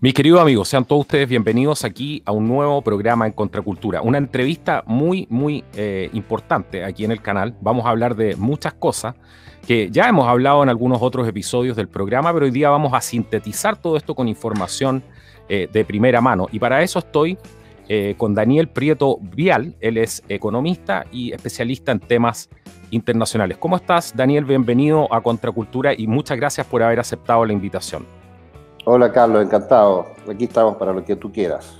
Mis queridos amigos, sean todos ustedes bienvenidos aquí a un nuevo programa en Contracultura. Una entrevista muy, muy eh, importante aquí en el canal. Vamos a hablar de muchas cosas que ya hemos hablado en algunos otros episodios del programa, pero hoy día vamos a sintetizar todo esto con información eh, de primera mano. Y para eso estoy eh, con Daniel Prieto Vial. Él es economista y especialista en temas internacionales. ¿Cómo estás, Daniel? Bienvenido a Contracultura y muchas gracias por haber aceptado la invitación. Hola Carlos, encantado. Aquí estamos para lo que tú quieras.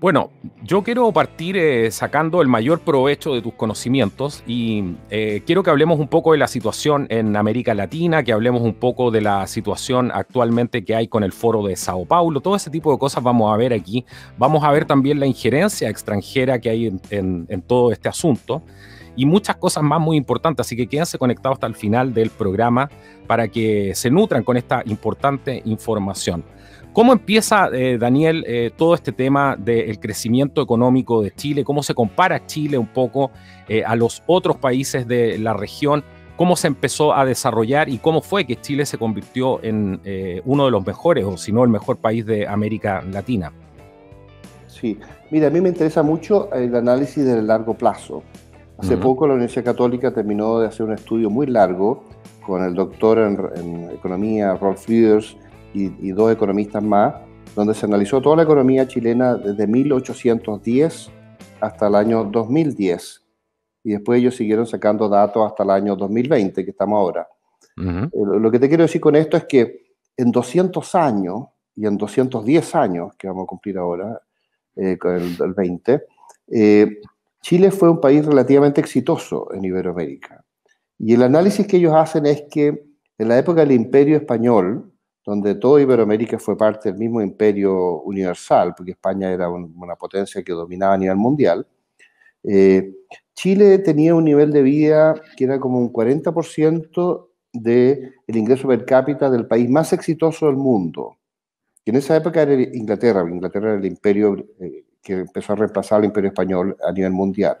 Bueno, yo quiero partir eh, sacando el mayor provecho de tus conocimientos y eh, quiero que hablemos un poco de la situación en América Latina, que hablemos un poco de la situación actualmente que hay con el foro de Sao Paulo, todo ese tipo de cosas vamos a ver aquí. Vamos a ver también la injerencia extranjera que hay en todo este asunto y muchas cosas más muy importantes. Así que quédense conectados hasta el final del programa para que se nutran con esta importante información. ¿Cómo empieza, eh, Daniel, eh, todo este tema del crecimiento económico de Chile? ¿Cómo se compara Chile un poco eh, a los otros países de la región? ¿Cómo se empezó a desarrollar y cómo fue que Chile se convirtió en uno de los mejores, o si no, el mejor país de América Latina? Sí, mira, a mí me interesa mucho el análisis del largo plazo. Hace poco la Universidad Católica terminó de hacer un estudio muy largo con el doctor en, economía Rolf Leaders y, dos economistas más, donde se analizó toda la economía chilena desde 1810 hasta el año 2010. Y después ellos siguieron sacando datos hasta el año 2020, que estamos ahora. Eh, lo que te quiero decir con esto es que en 200 años, y en 210 años, que vamos a cumplir ahora, eh, con el, 20, Chile fue un país relativamente exitoso en Iberoamérica. Y el análisis que ellos hacen es que en la época del imperio español, donde toda Iberoamérica fue parte del mismo imperio universal, porque España era una potencia que dominaba a nivel mundial, eh, Chile tenía un nivel de vida que era como un 40% del de ingreso per cápita del país más exitoso del mundo, que en esa época era Inglaterra, Inglaterra era el imperio eh, que empezó a reemplazar al imperio español a nivel mundial.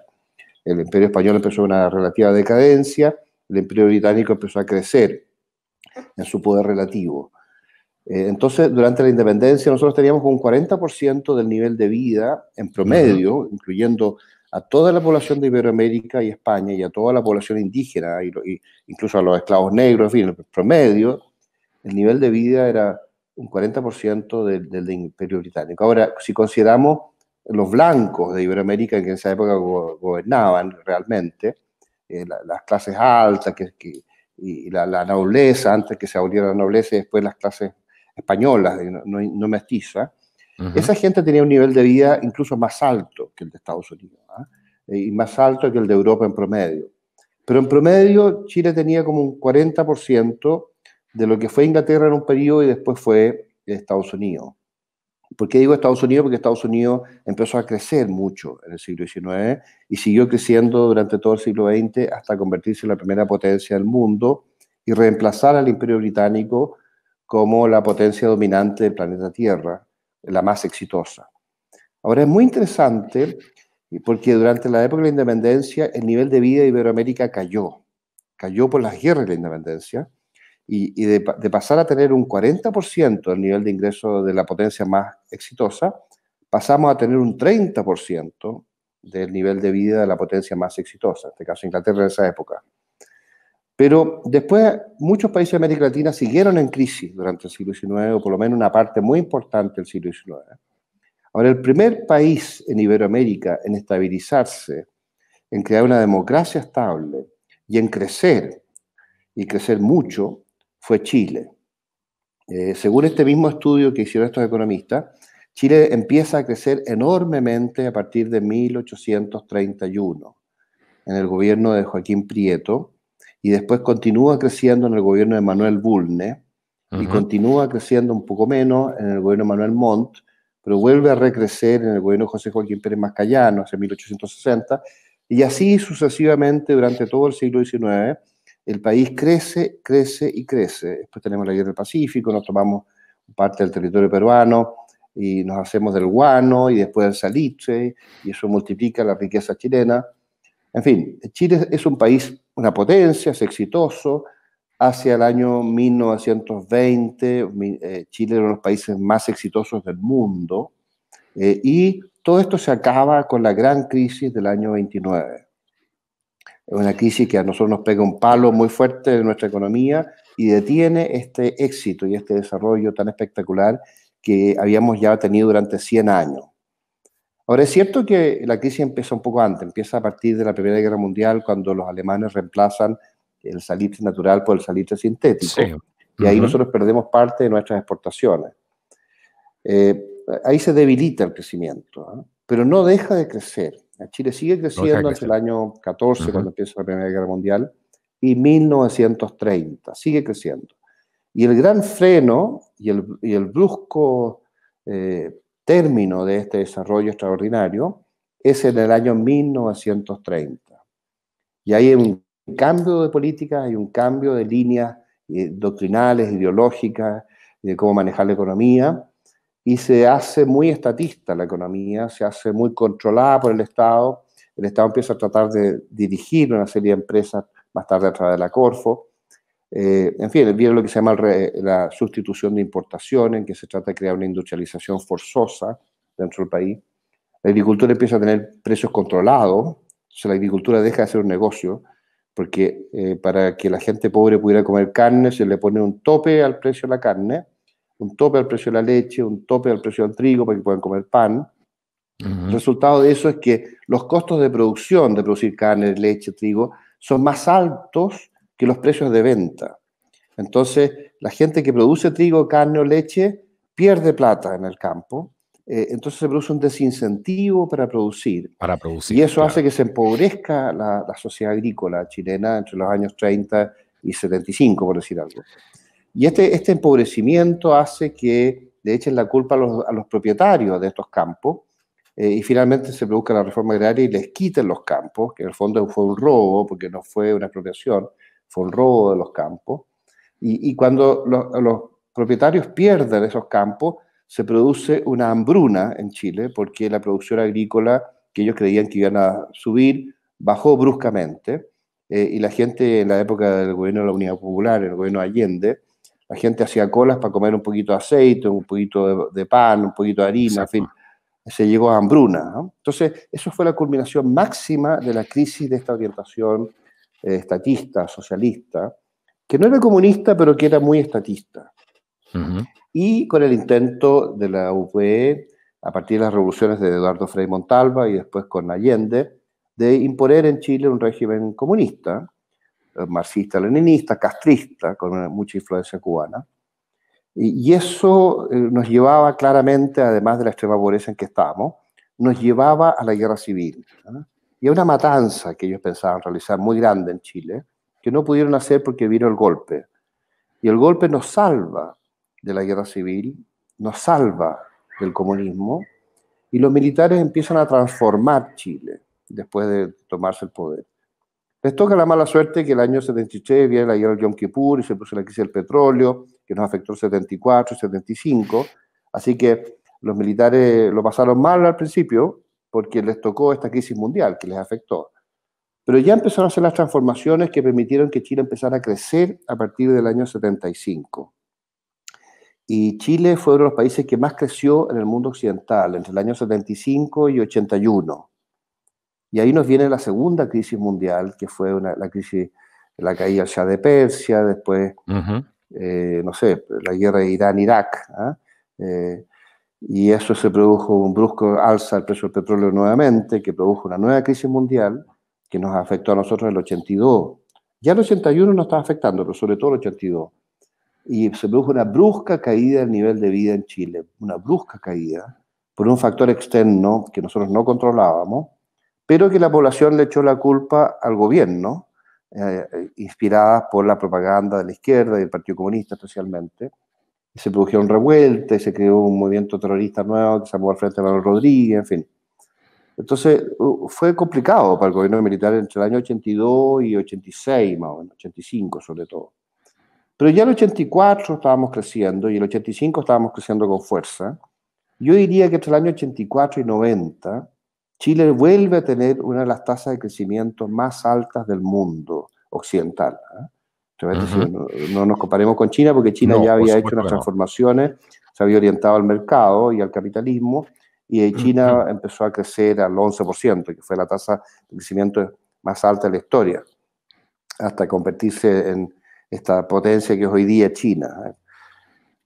El imperio español empezó una relativa decadencia, el imperio británico empezó a crecer en su poder relativo. Eh, entonces, durante la independencia nosotros teníamos un 40% del nivel de vida en promedio, incluyendo a toda la población de Iberoamérica y España y a toda la población indígena, y, incluso a los esclavos negros, en fin, el promedio, el nivel de vida era un 40% del, del, imperio británico. Ahora, si consideramos los blancos de Iberoamérica que en esa época gobernaban realmente, eh, las clases altas que, y la, nobleza, antes que se aboliera la nobleza y después las clases españolas, no, no, mestiza, esa gente tenía un nivel de vida incluso más alto que el de Estados Unidos ¿ah? eh, y más alto que el de Europa en promedio. Pero en promedio Chile tenía como un 40% de lo que fue Inglaterra en un periodo y después fue Estados Unidos. ¿Por qué digo Estados Unidos? Porque Estados Unidos empezó a crecer mucho en el siglo XIX y siguió creciendo durante todo el siglo XX hasta convertirse en la primera potencia del mundo y reemplazar al imperio británico como la potencia dominante del planeta Tierra, la más exitosa. Ahora es muy interesante porque durante la época de la independencia el nivel de vida de Iberoamérica cayó, cayó por las guerras de la independencia y, de, pasar a tener un 40% del nivel de ingreso de la potencia más exitosa, pasamos a tener un 30% del nivel de vida de la potencia más exitosa, en este caso Inglaterra en esa época. Pero después muchos países de América Latina siguieron en crisis durante el siglo XIX, o por lo menos una parte muy importante del siglo XIX. Ahora, el primer país en Iberoamérica en estabilizarse, en crear una democracia estable y en crecer, y crecer mucho, fue Chile. Eh, según este mismo estudio que hicieron estos economistas, Chile empieza a crecer enormemente a partir de 1831, en el gobierno de Joaquín Prieto, y después continúa creciendo en el gobierno de Manuel Bulne, y continúa creciendo un poco menos en el gobierno de Manuel Montt, pero vuelve a recrecer en el gobierno de José Joaquín Pérez Mascallano hacia 1860, y así sucesivamente durante todo el siglo XIX el país crece, crece y crece. Después tenemos la guerra del Pacífico, nos tomamos parte del territorio peruano y nos hacemos del guano y después del salitre y eso multiplica la riqueza chilena. En fin, Chile es un país, una potencia, es exitoso. Hacia el año 1920, eh, Chile era uno de los países más exitosos del mundo eh, y todo esto se acaba con la gran crisis del año 29 una crisis que a nosotros nos pega un palo muy fuerte en nuestra economía y detiene este éxito y este desarrollo tan espectacular que habíamos ya tenido durante 100 años. Ahora es cierto que la crisis empieza un poco antes, empieza a partir de la Primera Guerra Mundial cuando los alemanes reemplazan el salitre natural por el salitre sintético. Y ahí nosotros perdemos parte de nuestras exportaciones. Eh, ahí se debilita el crecimiento, pero no deja de crecer. Chile sigue creciendo hasta el año 14, cuando empieza la Primera Guerra Mundial, y 1930, sigue creciendo. Y el gran freno y el, brusco eh, término de este desarrollo extraordinario es en el año 1930. Y hay un cambio de política, hay un cambio de líneas eh, doctrinales, ideológicas, de cómo manejar la economía, y se hace muy estatista la economía, se hace muy controlada por el Estado. El Estado empieza a tratar de dirigir una serie de empresas, más tarde a través de la Corfo. Eh, en fin, viene lo que se llama la sustitución de importaciones, en que se trata de crear una industrialización forzosa dentro del país. La agricultura empieza a tener precios controlados, la agricultura deja de ser un negocio, porque eh, para que la gente pobre pudiera comer carne se le pone un tope al precio de la carne un tope al precio de la leche, un tope al precio del trigo para que puedan comer pan. El resultado de eso es que los costos de producción de producir carne, leche, trigo son más altos que los precios de venta. Entonces, la gente que produce trigo, carne o leche pierde plata en el campo. Eh, entonces se produce un desincentivo para producir. Para producir. Y eso hace que se empobrezca la, la sociedad agrícola chilena entre los años 30 y 75, por decir algo. Y este, este empobrecimiento hace que le echen la culpa a los, propietarios de estos campos eh, y finalmente se produzca la reforma agraria y les quiten los campos, que en el fondo fue un robo, porque no fue una expropiación, fue un robo de los campos. Y, cuando los, propietarios pierden esos campos, se produce una hambruna en Chile, porque la producción agrícola que ellos creían que iban a subir bajó bruscamente. Eh, y la gente en la época del gobierno de la Unidad Popular, el gobierno Allende, la gente hacía colas para comer un poquito de aceite, un poquito de, pan, un poquito de harina, fin, se llegó a hambruna. Entonces, eso fue la culminación máxima de la crisis de esta orientación eh, estatista, socialista, que no era comunista, pero que era muy estatista. Y con el intento de la UPE, a partir de las revoluciones de Eduardo Frei Montalva y después con Allende, de imponer en Chile un régimen comunista, marxista-leninista, castrista, con mucha influencia cubana. Y, eso eh, nos llevaba claramente, además de la extrema pobreza en que estábamos, nos llevaba a la guerra civil. Y a una matanza que ellos pensaban realizar muy grande en Chile, que no pudieron hacer porque vino el golpe. Y el golpe nos salva de la guerra civil, nos salva del comunismo, y los militares empiezan a transformar Chile después de tomarse el poder. Les toca la mala suerte que el año 73 viene la guerra de Yom Kippur y se puso la crisis del petróleo, que nos afectó el 74, 75. Así que los militares lo pasaron mal al principio porque les tocó esta crisis mundial que les afectó. Pero ya empezaron a hacer las transformaciones que permitieron que Chile empezara a crecer a partir del año 75. Y Chile fue uno de los países que más creció en el mundo occidental entre el año 75 y 81. Y ahí nos viene la segunda crisis mundial, que fue la crisis, la caída ya de Persia, después, eh, no sé, la guerra de Irán-Irak. ¿ah? Eh, y eso se produjo un brusco alza del precio del petróleo nuevamente, que produjo una nueva crisis mundial que nos afectó a nosotros en el 82. Ya el 81 nos estaba afectando, pero sobre todo el 82. Y se produjo una brusca caída del nivel de vida en Chile, una brusca caída por un factor externo que nosotros no controlábamos, pero que la población le echó la culpa al gobierno, eh, inspiradas por la propaganda de la izquierda y del Partido Comunista especialmente. Se produjeron revueltas, se creó un movimiento terrorista nuevo que se llamó al Frente de Manuel Rodríguez, en fin. Entonces, fue complicado para el gobierno militar entre el año 82 y 86, más o menos, 85 sobre todo. Pero ya en el 84 estábamos creciendo y en el 85 estábamos creciendo con fuerza. Yo diría que entre el año 84 y 90 Chile vuelve a tener una de las tasas de crecimiento más altas del mundo occidental. ¿ah? no, nos comparemos con China porque China ya había hecho unas transformaciones, se había orientado al mercado y al capitalismo, y China empezó a crecer al 11%, que fue la tasa de crecimiento más alta de la historia, hasta convertirse en esta potencia que es hoy día China. ¿eh?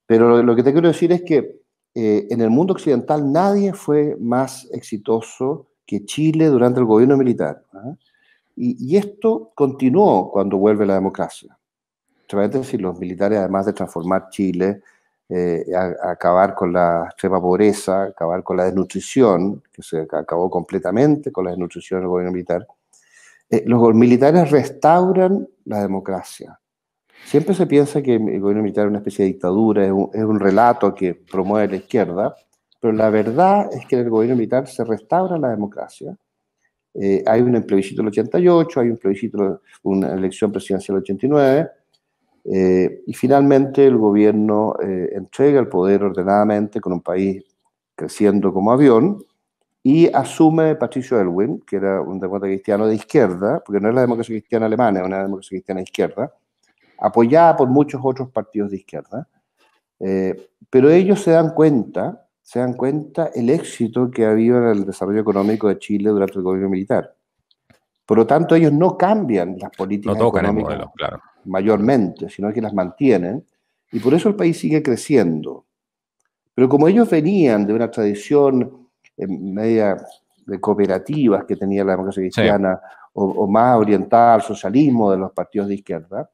Pero lo, que te quiero decir es que eh, en el mundo occidental nadie fue más exitoso que Chile durante el gobierno militar. ¿ah? Y, esto continuó cuando vuelve la democracia. decir, los militares, además de transformar Chile, eh, acabar con la extrema pobreza, acabar con la desnutrición, que se acabó completamente con la desnutrición del gobierno militar, eh, los militares restauran la democracia Siempre se piensa que el gobierno militar es una especie de dictadura, es un, relato que promueve la izquierda, pero la verdad es que en el gobierno militar se restaura la democracia. Eh, hay un plebiscito del 88, hay un plebiscito, una elección presidencial del 89, eh, y finalmente el gobierno eh, entrega el poder ordenadamente con un país creciendo como avión, y asume Patricio Elwin, que era un demócrata cristiano de izquierda, porque no es la democracia cristiana alemana, es una democracia cristiana de izquierda, apoyada por muchos otros partidos de izquierda. Eh, pero ellos se dan cuenta, se dan cuenta el éxito que ha habido en el desarrollo económico de Chile durante el gobierno militar. Por lo tanto, ellos no cambian las políticas económicas mayormente, sino que las mantienen. Y por eso el país sigue creciendo. Pero como ellos venían de una tradición eh, media de cooperativas que tenía la democracia cristiana, o, más orientada al socialismo de los partidos de izquierda,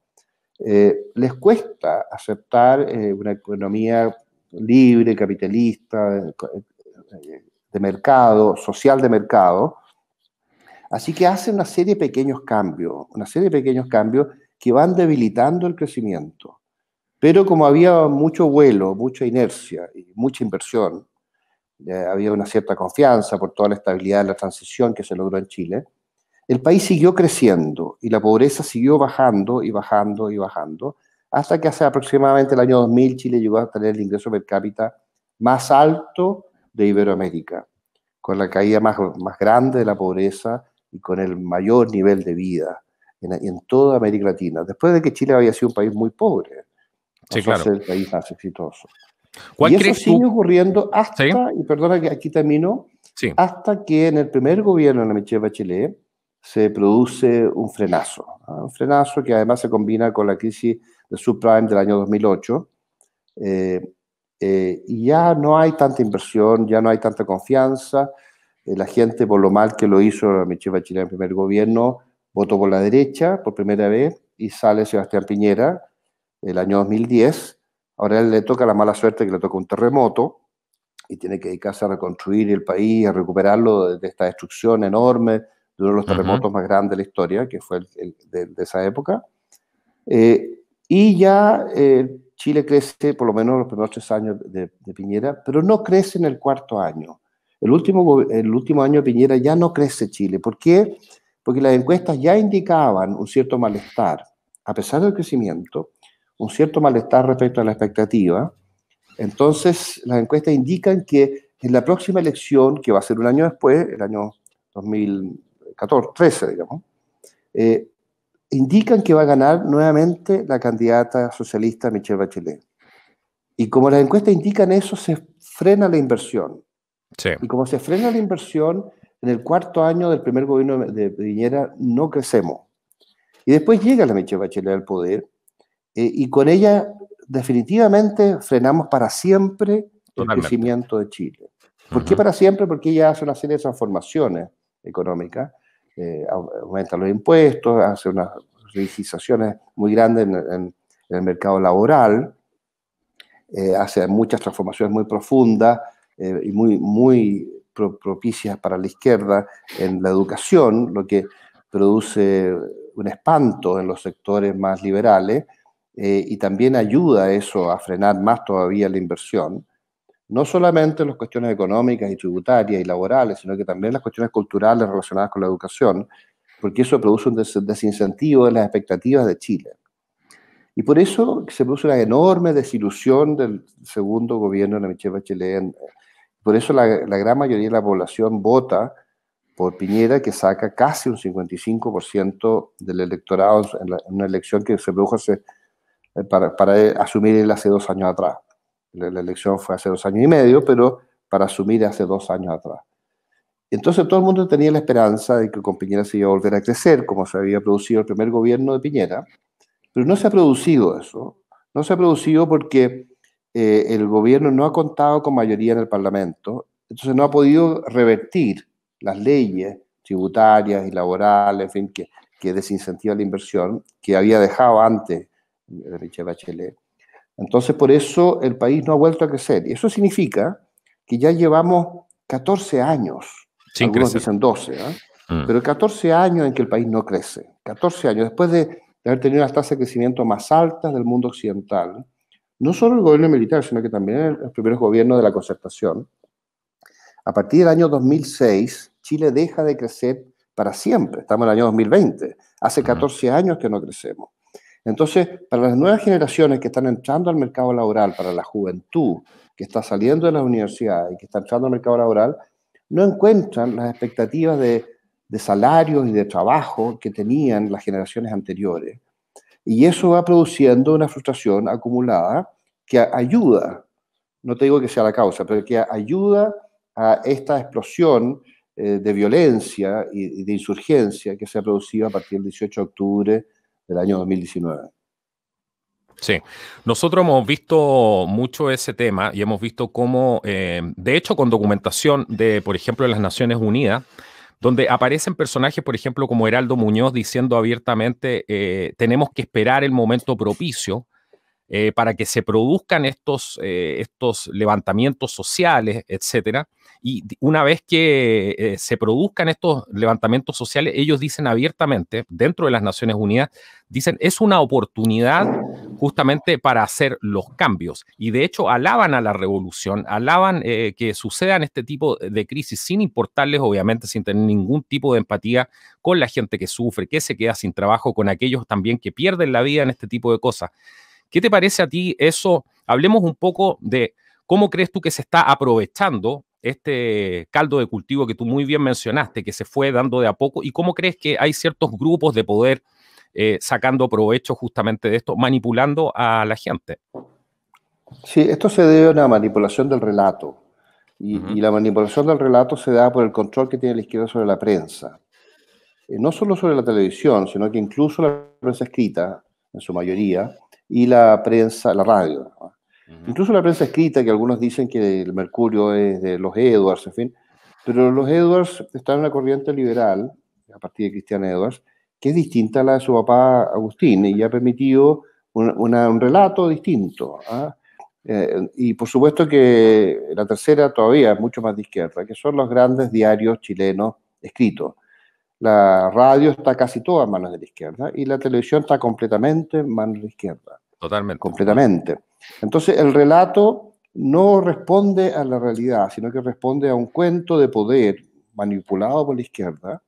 eh, les cuesta aceptar eh, una economía libre, capitalista, eh, de mercado, social de mercado. Así que hacen una serie de pequeños cambios, una serie de pequeños cambios que van debilitando el crecimiento. Pero como había mucho vuelo, mucha inercia y mucha inversión, había una cierta confianza por toda la estabilidad de la transición que se logró en Chile, el país siguió creciendo y la pobreza siguió bajando y bajando y bajando, hasta que hace aproximadamente el año 2000 Chile llegó a tener el ingreso per cápita más alto de Iberoamérica, con la caída más, grande de la pobreza y con el mayor nivel de vida en, toda América Latina, después de que Chile había sido un país muy pobre. Sí, claro. el país más exitoso. ¿Cuál y eso sigue ocurriendo hasta, y perdona que aquí termino, hasta que en el primer gobierno de la Michelle Bachelet, se produce un frenazo. Un frenazo que además se combina con la crisis de subprime del año 2008. Eh, eh, y ya no hay tanta inversión, ya no hay tanta confianza. Eh, la gente, por lo mal que lo hizo Michelle Bachelet en primer gobierno, votó por la derecha por primera vez y sale Sebastián Piñera el año 2010. Ahora él le toca la mala suerte que le toca un terremoto y tiene que dedicarse a reconstruir el país, a recuperarlo de esta destrucción enorme de uno de los terremotos más grandes de la historia, que fue el, de, esa época. Eh, y ya eh, Chile crece por lo menos los primeros tres años de, Piñera, pero no crece en el cuarto año. El último, el último año de Piñera ya no crece Chile. ¿Por qué? Porque las encuestas ya indicaban un cierto malestar, a pesar del crecimiento, un cierto malestar respecto a la expectativa. Entonces, las encuestas indican que en la próxima elección, que va a ser un año después, el año 2000, 14, 13, digamos, eh, indican que va a ganar nuevamente la candidata socialista Michelle Bachelet. Y como las encuestas indican eso, se frena la inversión. Y como se frena la inversión, en el cuarto año del primer gobierno de Piñera no crecemos. Y después llega la Michelle Bachelet al poder eh, y con ella definitivamente frenamos para siempre el crecimiento de Chile. ¿Por qué para siempre? Porque ella hace una serie de transformaciones económicas eh, aumenta los impuestos, hace unas rigizaciones muy grandes en, el mercado laboral, eh, hace muchas transformaciones muy profundas eh, y muy, muy propicias para la izquierda en la educación, lo que produce un espanto en los sectores más liberales y también ayuda eso a frenar más todavía la inversión no solamente las cuestiones económicas y tributarias y laborales, sino que también las cuestiones culturales relacionadas con la educación, porque eso produce un desincentivo en las expectativas de Chile. Y por eso se produce una enorme desilusión del segundo gobierno de Michelle Bachelet. Por eso la, gran mayoría de la población vota por Piñera, que saca casi un 55% del electorado en, una elección que se produjo eh, para, para asumir él hace dos años atrás la elección fue hace dos años y medio, pero para asumir hace dos años atrás. Entonces todo el mundo tenía la esperanza de que con Piñera se iba a volver a crecer, como se había producido el primer gobierno de Piñera, pero no se ha producido eso. No se ha producido porque eh, el gobierno no ha contado con mayoría en el Parlamento, entonces no ha podido revertir las leyes tributarias y laborales, en fin, que, desincentivan la inversión, que había dejado antes de Michel Bachelet. Entonces, por eso el país no ha vuelto a crecer. Y eso significa que ya llevamos 14 años, algunos dicen 12, ¿ah? mm. pero 14 años en que el país no crece. 14 años después de, haber tenido las tasas de crecimiento más altas del mundo occidental, no solo el gobierno militar, sino que también el, los primeros gobiernos de la concertación. A partir del año 2006, Chile deja de crecer para siempre. Estamos en el año 2020. Hace 14 años que no crecemos. Entonces, para las nuevas generaciones que están entrando al mercado laboral, para la juventud que está saliendo de las universidades y que está entrando al mercado laboral, no encuentran las expectativas de, de salarios y de trabajo que tenían las generaciones anteriores. Y eso va produciendo una frustración acumulada que ayuda, no te digo que sea la causa, pero que ayuda a esta explosión eh, de violencia y de insurgencia que se ha producido a partir del 18 de octubre del año 2019. Sí, nosotros hemos visto mucho ese tema y hemos visto cómo, eh, de hecho, con documentación de, por ejemplo, de las Naciones Unidas, donde aparecen personajes, por ejemplo, como Heraldo Muñoz diciendo abiertamente, eh, tenemos que esperar el momento propicio eh, para que se produzcan estos, eh, estos levantamientos sociales, etcétera. Y una vez que eh, se produzcan estos levantamientos sociales, ellos dicen abiertamente, dentro de las Naciones Unidas, dicen es una oportunidad justamente para hacer los cambios. Y de hecho alaban a la revolución, alaban que sucedan este tipo de crisis sin importarles, obviamente, sin tener ningún tipo de empatía con la gente que sufre, que se queda sin trabajo, con aquellos también que pierden la vida en este tipo de cosas. ¿Qué te parece a ti eso? Hablemos un poco de cómo crees tú que se está aprovechando este caldo de cultivo que tú muy bien mencionaste, que se fue dando de a poco, y cómo crees que hay ciertos grupos de poder eh, sacando provecho justamente de esto, manipulando a la gente. Sí, esto se debe a una manipulación del relato. Y, la manipulación del relato se da por el control que tiene la izquierda sobre la prensa. Eh, no solo sobre la televisión, sino que incluso la prensa escrita, en su mayoría, y la prensa, la radio. Incluso la prensa escrita, que algunos dicen que el Mercurio es de los Edwards, en fin. Pero los Edwards están en una corriente liberal, a partir de Cristian Edwards, que es distinta a la de su papá Agustín y ha permitido un, relato distinto. ¿ah? Eh, y por supuesto que la tercera todavía mucho más de izquierda, que son los grandes diarios chilenos escritos. La radio está casi toda en manos de la izquierda y la televisión está completamente en manos de la izquierda. Totalmente. Completamente. Entonces, el relato no responde a la realidad, sino que responde a un cuento de poder manipulado por la izquierda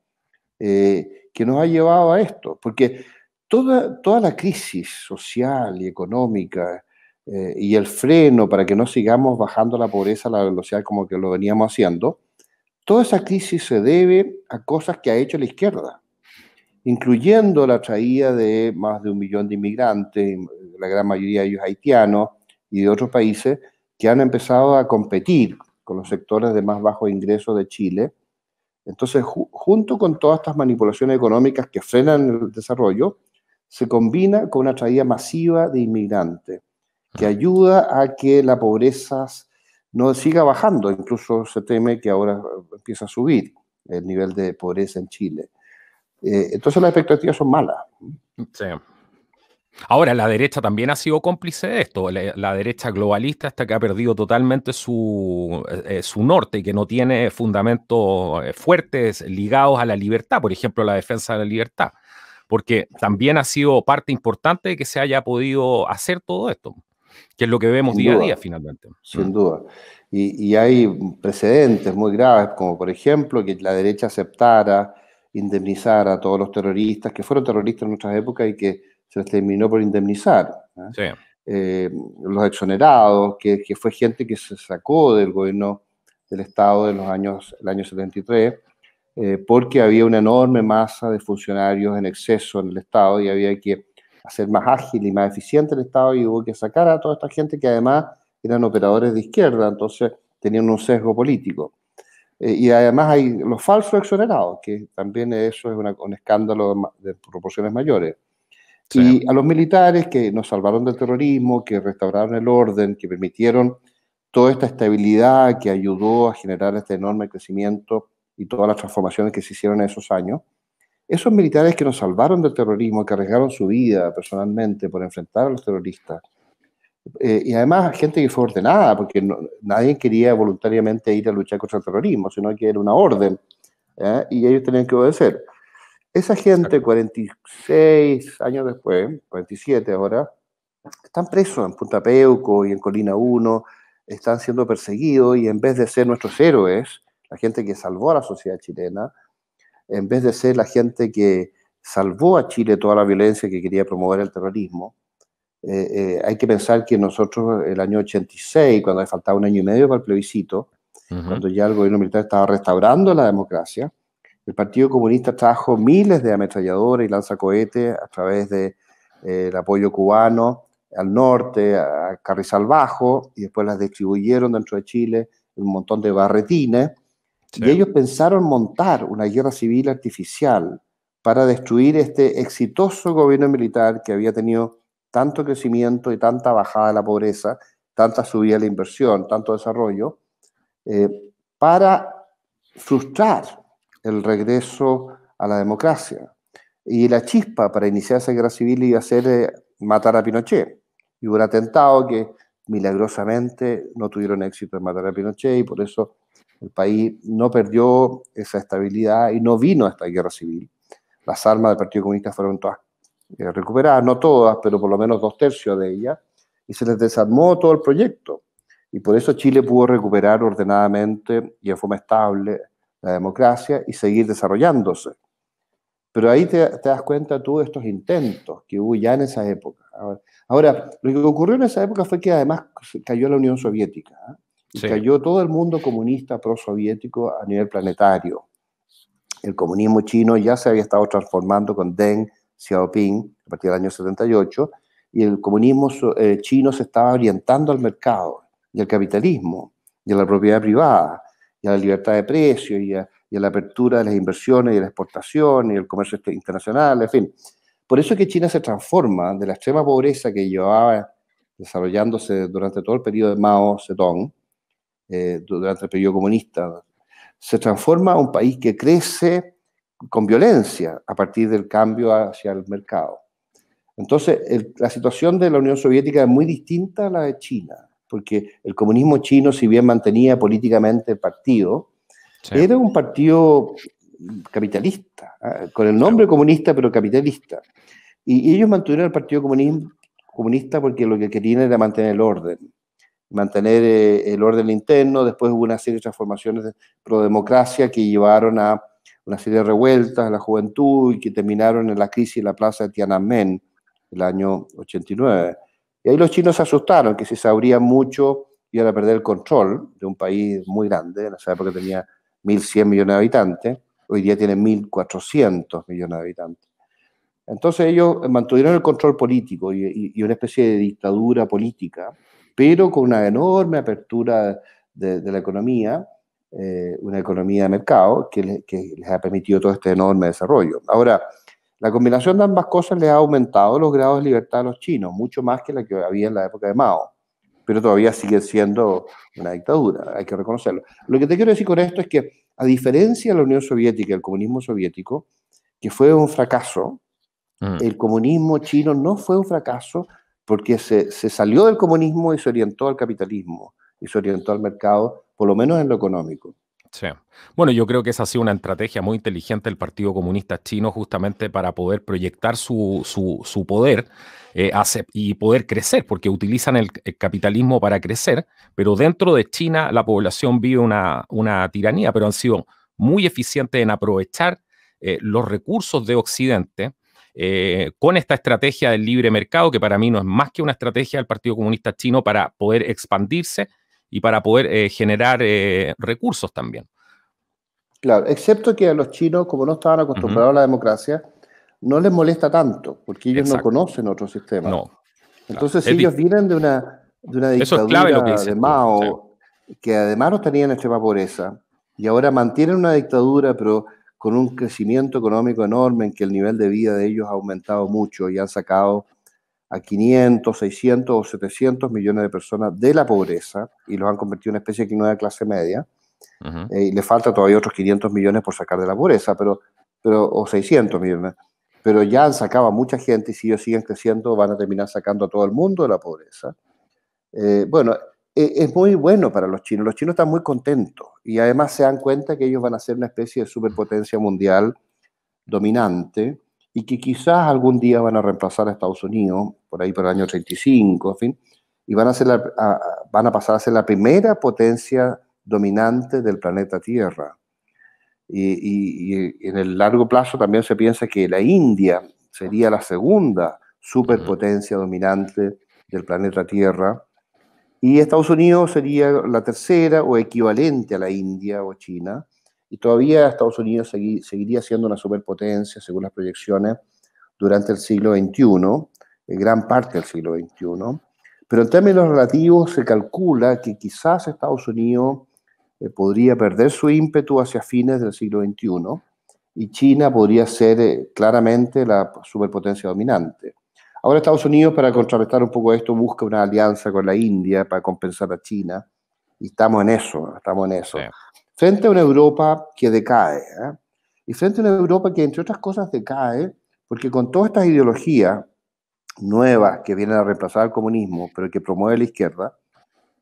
eh, que nos ha llevado a esto. Porque toda, toda la crisis social y económica eh, y el freno para que no sigamos bajando la pobreza a la velocidad como que lo veníamos haciendo, Toda esa crisis se debe a cosas que ha hecho la izquierda, incluyendo la traída de más de un millón de inmigrantes, la gran mayoría de ellos haitianos y de otros países, que han empezado a competir con los sectores de más bajo ingreso de Chile. Entonces, junto con todas estas manipulaciones económicas que frenan el desarrollo, se combina con una traída masiva de inmigrantes, que ayuda a que la pobreza no siga bajando, incluso se teme que ahora eh, empieza a subir el nivel de pobreza en Chile. Eh, entonces las expectativas son malas. Ahora, la derecha también ha sido cómplice de esto. La, derecha globalista hasta que ha perdido totalmente su, eh, su norte y que no tiene fundamentos fuertes ligados a la libertad, por ejemplo, la defensa de la libertad, porque también ha sido parte importante de que se haya podido hacer todo esto que es lo que vemos día a día finalmente. Sin mm. duda. Y, hay precedentes muy graves, como por ejemplo que la derecha aceptara indemnizar a todos los terroristas, que fueron terroristas en nuestras épocas y que se les terminó por indemnizar. ¿eh? Eh, los exonerados, que, fue gente que se sacó del gobierno del Estado en los años, el año 73, eh, porque había una enorme masa de funcionarios en exceso en el Estado y había que hacer más ágil y más eficiente el Estado y hubo que sacar a toda esta gente que además eran operadores de izquierda, entonces tenían un sesgo político. Eh, y además hay los falsos exonerados, que también eso es una, un escándalo de proporciones mayores. Y a los militares que nos salvaron del terrorismo, que restauraron el orden, que permitieron toda esta estabilidad que ayudó a generar este enorme crecimiento y todas las transformaciones que se hicieron en esos años. Esos militares que nos salvaron del terrorismo, que arriesgaron su vida personalmente por enfrentar a los terroristas, eh, y además gente que fue ordenada, porque nadie quería voluntariamente ir a luchar contra el terrorismo, sino que era una orden, ¿eh? y ellos tenían que obedecer. Esa gente, 46 años después, 47 ahora, están presos en Punta Peuco y en Colina 1, están siendo perseguidos y en vez de ser nuestros héroes, la gente que salvó a la sociedad chilena, en vez de ser la gente que salvó a Chile toda la violencia que quería promover el terrorismo, eh, eh, hay que pensar que nosotros el año 86, cuando faltaba un año y medio para el plebiscito, cuando ya el gobierno militar estaba restaurando la democracia, el Partido Comunista trajo miles de ametralladoras y lanzacohetes a través del eh, apoyo cubano al norte, a Carrizal Bajo, y después las distribuyeron dentro de Chile, un montón de barretines, y ellos pensaron montar una guerra civil artificial para destruir este exitoso gobierno militar que había tenido tanto crecimiento y tanta bajada de la pobreza, tanta subida de la inversión, tanto desarrollo, eh, para frustrar el regreso a la democracia. Y la chispa para iniciar esa guerra civil y hacer ser eh, matar a Pinochet. Y hubo un atentado que milagrosamente no tuvieron éxito en matar a Pinochet y por eso el país no perdió esa estabilidad y no vino a esta guerra civil. Las armas del Partido Comunista fueron todas eh, recuperadas, no todas, pero por lo menos dos tercios de ellas, y se les desarmó todo el proyecto. Y por eso Chile pudo recuperar ordenadamente y de forma estable la democracia y seguir desarrollándose. Pero ahí te, das cuenta tú de estos intentos que hubo ya en esa época. Ahora, lo que ocurrió en esa época fue que además cayó la Unión Soviética. ¿ah? cayó todo el mundo comunista prosoviético a nivel planetario. El comunismo chino ya se había estado transformando con Deng Xiaoping a partir del año 78 y el comunismo eh, chino se estaba orientando al mercado y al capitalismo y a la propiedad privada y a la libertad de precios y a, la apertura de las inversiones y la exportación y el comercio este internacional, en fin. Por eso es que China se transforma de la extrema pobreza que llevaba desarrollándose durante todo el periodo de Mao Zedong, eh, durante el periodo comunista. Se transforma un país que crece con violencia a partir del cambio hacia el mercado. Entonces, la situación de la Unión Soviética es muy distinta a la de China, porque el comunismo chino, si bien mantenía políticamente el partido, era un partido capitalista, ¿ah? con el nombre comunista, pero capitalista. Y, ellos mantuvieron el Partido Comunista porque lo que querían era mantener el orden mantener eh, el orden interno. Después hubo una serie de transformaciones de pro democracia que llevaron a una serie de revueltas a la juventud y que terminaron en la crisis en la plaza de Tiananmen el año 89. Y ahí los chinos se asustaron que si abría mucho iban a perder el control de un país muy grande. En esa época tenía 1.100 millones de habitantes, hoy día tiene 1.400 millones de habitantes. Entonces ellos mantuvieron el control político y una especie de dictadura política pero con una enorme apertura de, la economía, eh, una economía de mercado que, que, les ha permitido todo este enorme desarrollo. Ahora, la combinación de ambas cosas les ha aumentado los grados de libertad a los chinos, mucho más que la que había en la época de Mao, pero todavía sigue siendo una dictadura, hay que reconocerlo. Lo que te quiero decir con esto es que, a diferencia de la Unión Soviética y el comunismo soviético, que fue un fracaso, mm. el comunismo chino no fue un fracaso porque se, salió del comunismo y se orientó al capitalismo y se orientó al mercado, por lo menos en lo económico. Sí. Bueno, yo creo que esa ha sido una estrategia muy inteligente del Partido Comunista Chino justamente para poder proyectar su, poder eh, y poder crecer, porque utilizan el, capitalismo para crecer, pero dentro de China la población vive una, tiranía, pero han sido muy eficientes en aprovechar eh, los recursos de Occidente eh, con esta estrategia del libre mercado, que para mí no es más que una estrategia del Partido Comunista Chino para poder expandirse y para poder eh, generar eh, recursos también. Claro, excepto que a los chinos, como no estaban acostumbrados a la democracia, no les molesta tanto, porque ellos no conocen otro sistema. Entonces, ellos vienen de una, dictadura de Mao, que además no tenían extrema pobreza, y ahora mantienen una dictadura, pero con un crecimiento económico enorme en que el nivel de vida de ellos ha aumentado mucho y han sacado a 500, 600 o 700 millones de personas de la pobreza y los han convertido en una especie de clase media. Eh, y le falta todavía otros 500 millones por sacar de la pobreza, pero, pero, o 600 millones. Pero ya han sacado a mucha gente y si ellos siguen creciendo van a terminar sacando a todo el mundo de la pobreza. Eh, bueno, e, es muy bueno para los chinos. Los chinos están muy contentos y además se dan cuenta que ellos van a ser una especie de superpotencia mundial dominante y que quizás algún día van a reemplazar a Estados Unidos, por ahí por el año 35, fin, y van a, van a pasar a ser la primera potencia dominante del planeta Tierra. y, en el largo plazo también se piensa que la India sería la segunda superpotencia dominante del planeta Tierra y Estados Unidos sería la tercera o equivalente a la India o China. Y todavía Estados Unidos seguiría siendo una superpotencia, según las proyecciones, durante el siglo XXI, eh, gran parte del siglo XXI. Pero en términos relativos se calcula que quizás Estados Unidos eh, podría perder su ímpetu hacia fines del siglo XXI y China podría ser eh, claramente la superpotencia dominante. Ahora Estados Unidos, para contrarrestar un poco esto, busca una alianza con la India para compensar a China. Y estamos en eso, estamos en eso. Frente a una Europa que decae, ¿eh? y frente a una Europa que, entre otras cosas, decae, porque con todas estas ideologías nuevas que vienen a reemplazar al comunismo, pero que promueve la izquierda,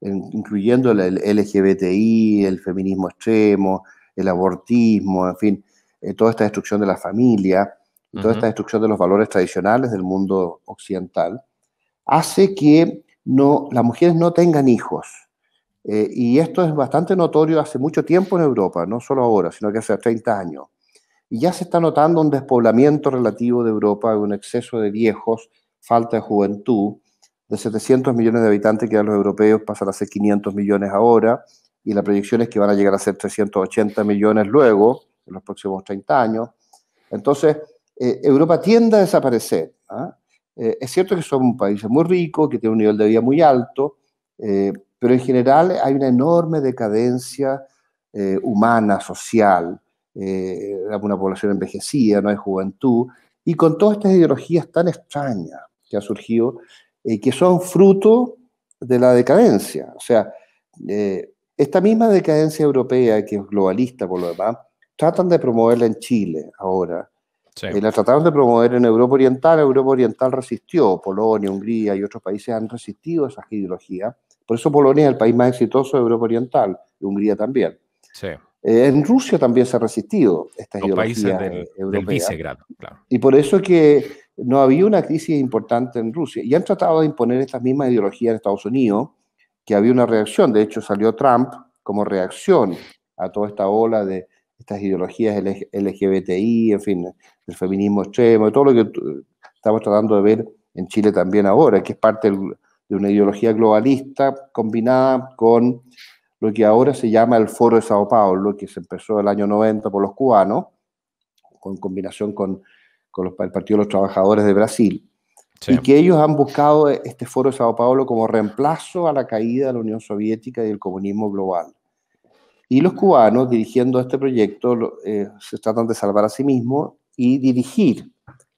incluyendo el LGBTI, el feminismo extremo, el abortismo, en fin, eh, toda esta destrucción de la familia, toda esta destrucción de los valores tradicionales del mundo occidental, hace que las mujeres no tengan hijos. Eh, y esto es bastante notorio hace mucho tiempo en Europa, no solo ahora, sino que hace 30 años. Y ya se está notando un despoblamiento relativo de Europa, un exceso de viejos, falta de juventud. De 700 millones de habitantes que eran los europeos, pasan a ser 500 millones ahora, y la proyección es que van a llegar a ser 380 millones luego, en los próximos 30 años. Entonces, eh, Europa tiende a desaparecer. ¿ah? Eh, es cierto que son un país muy rico, que tiene un nivel de vida muy alto, eh, pero en general hay una enorme decadencia humana, social, una población envejecida, no hay juventud, y con todas estas ideologías tan extrañas que han surgido, que son fruto de la decadencia. O sea, esta misma decadencia europea, que es globalista por lo demás, tratan de promoverla en Chile ahora, y eh, la trataron de promover en Europa Oriental, Europa Oriental resistió, Polonia, Hungría y otros países han resistido esas ideologías. Por eso Polonia es el país más exitoso de Europa Oriental y Hungría también. Eh, en Rusia también se ha resistido esta Los países del, eh, claro. Y por eso es que no había una crisis importante en Rusia. Y han tratado de imponer esta misma ideología en Estados Unidos, que había una reacción. De hecho, salió Trump como reacción a toda esta ola de, estas ideologías LGBTI, en fin, el feminismo extremo, todo lo que estamos tratando de ver en Chile también ahora, que es parte de una ideología globalista combinada con lo que ahora se llama el Foro de Sao Paulo, que se empezó el año 90 por los cubanos, con combinación con, el Partido de los Trabajadores de Brasil. Y que ellos han buscado este Foro de Sao Paulo como reemplazo a la caída de la Unión Soviética y el comunismo global. Y los cubanos, dirigiendo este proyecto, eh, se tratan de salvar a sí mismos y dirigir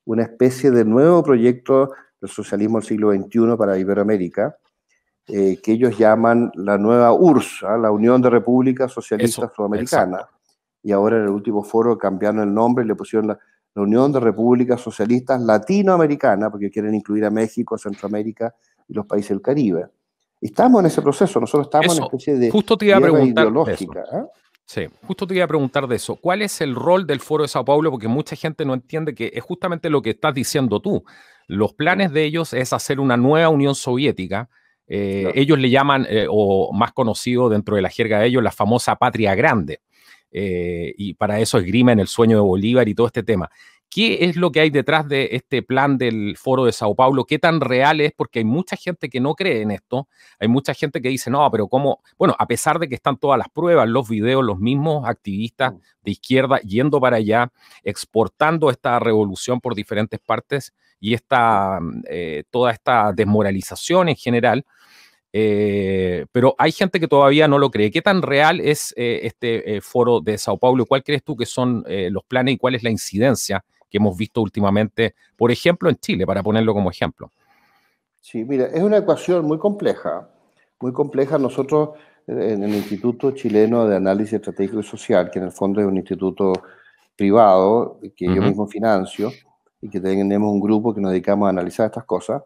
una especie de nuevo proyecto del socialismo del siglo XXI para Iberoamérica, eh, que ellos llaman la nueva URSS, la Unión de Repúblicas Socialistas Y ahora en el último foro cambiaron el nombre y le pusieron la, Unión de Repúblicas Socialistas Latinoamericanas, porque quieren incluir a México, Centroamérica y los países del Caribe. Estamos en ese proceso, nosotros estamos en una especie de justo te iba a preguntar ¿ah? Sí, justo te iba a preguntar de eso. ¿Cuál es el rol del Foro de Sao Paulo? Porque mucha gente no entiende que es justamente lo que estás diciendo tú. Los planes de ellos es hacer una nueva Unión Soviética. Eh, ellos le llaman, eh, o más conocido dentro de la jerga de ellos, la famosa patria grande. Eh, y para eso esgrimen en el sueño de Bolívar y todo este tema. ¿Qué es lo que hay detrás de este plan del Foro de Sao Paulo? ¿Qué tan real es? Porque hay mucha gente que no cree en esto. Hay mucha gente que dice, no, pero ¿cómo? Bueno, a pesar de que están todas las pruebas, los videos, los mismos activistas mm. de izquierda yendo para allá, exportando esta revolución por diferentes partes y esta, mm, eh, toda esta desmoralización en general. Eh, pero hay gente que todavía no lo cree. ¿Qué tan real es eh, este foro de Sao Paulo? ¿Cuál crees tú que son los planes y cuál es la incidencia que hemos visto últimamente, por ejemplo, en Chile, para ponerlo como ejemplo. Sí, mira, es una ecuación muy compleja, muy compleja. Nosotros eh, en el Instituto Chileno de Análisis Estratégico y Social, que en el fondo es un instituto privado que yo mismo financio y que tenemos un grupo que nos dedicamos a analizar estas cosas,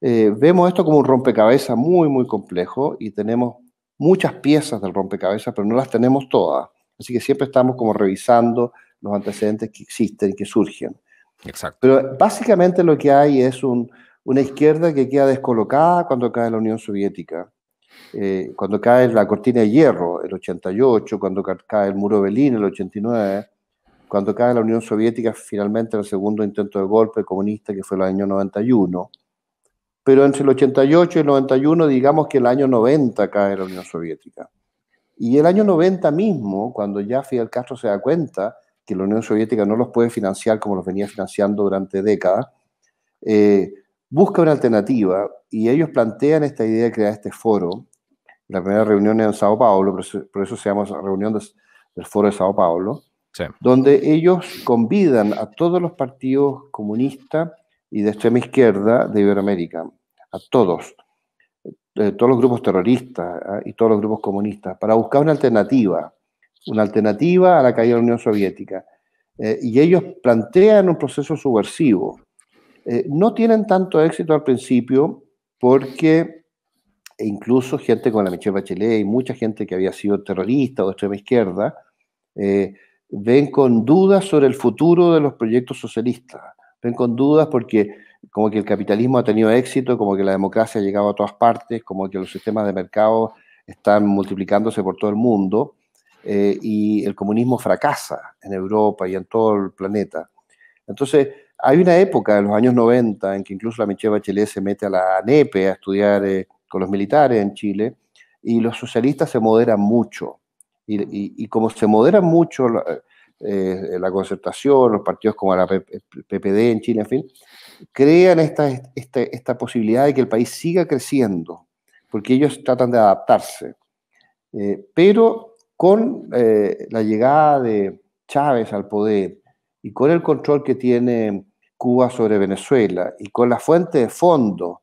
eh, vemos esto como un rompecabezas muy, muy complejo y tenemos muchas piezas del rompecabezas, pero no las tenemos todas. Así que siempre estamos como revisando los antecedentes que existen que surgen. Exacto. Pero básicamente lo que hay es una izquierda que queda descolocada cuando cae la Unión Soviética, eh, cuando cae la cortina de hierro, el 88, cuando cae el muro de Berlín, el 89, cuando cae la Unión Soviética, finalmente el segundo intento de golpe comunista que fue el año 91. Pero entre el 88 y el 91, digamos que el año 90 cae la Unión Soviética. Y el año 90 mismo, cuando ya Fidel Castro se da cuenta que la Unión Soviética no los puede financiar como los venía financiando durante décadas, eh, busca una alternativa y ellos plantean esta idea de crear este foro. La primera reunión en Sao Paulo, por eso, se llama reunión del foro de Sao Paulo, donde ellos convidan a todos los partidos comunistas y de extrema izquierda de Iberoamérica, a todos, eh, todos los grupos terroristas ¿ah? y todos los grupos comunistas, para buscar una alternativa una alternativa a la caída de la Unión Soviética. Eh, y ellos plantean un proceso subversivo. Eh, no tienen tanto éxito al principio porque incluso gente como la Michelle Bachelet y mucha gente que había sido terrorista o de extrema izquierda eh, ven con dudas sobre el futuro de los proyectos socialistas. Ven con dudas porque como que el capitalismo ha tenido éxito, como que la democracia ha llegado a todas partes, como que los sistemas de mercado están multiplicándose por todo el mundo. Eh, y el comunismo fracasa en Europa y en todo el planeta. Entonces, hay una época, en los años 90, en que incluso la Michelle Bachelet se mete a la ANEPE a estudiar eh, con los militares en Chile, y los socialistas se moderan mucho. Y, y, como se moderan mucho eh, la, concertación, los partidos como la PPD en Chile, en fin, crean esta, esta, esta posibilidad de que el país siga creciendo, porque ellos tratan de adaptarse. pero con eh, la llegada de Chávez al poder y con el control que tiene Cuba sobre Venezuela y con la fuente de fondo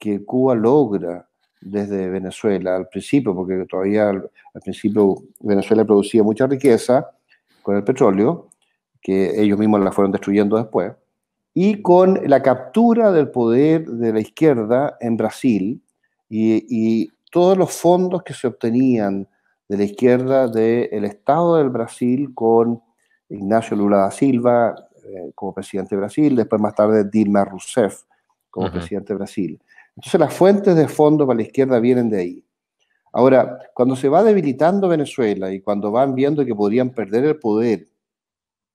que Cuba logra desde Venezuela al principio, porque todavía al, principio Venezuela producía mucha riqueza con el petróleo, que ellos mismos la fueron destruyendo después, y con la captura del poder de la izquierda en Brasil y todos los fondos que se obtenían de la izquierda del Estado del Brasil con Ignacio Lula da Silva eh, como presidente de Brasil, después más tarde Dilma Rousseff como presidente de Brasil. Entonces las fuentes de fondo para la izquierda vienen de ahí. Ahora, cuando se va debilitando Venezuela y cuando van viendo que podrían perder el poder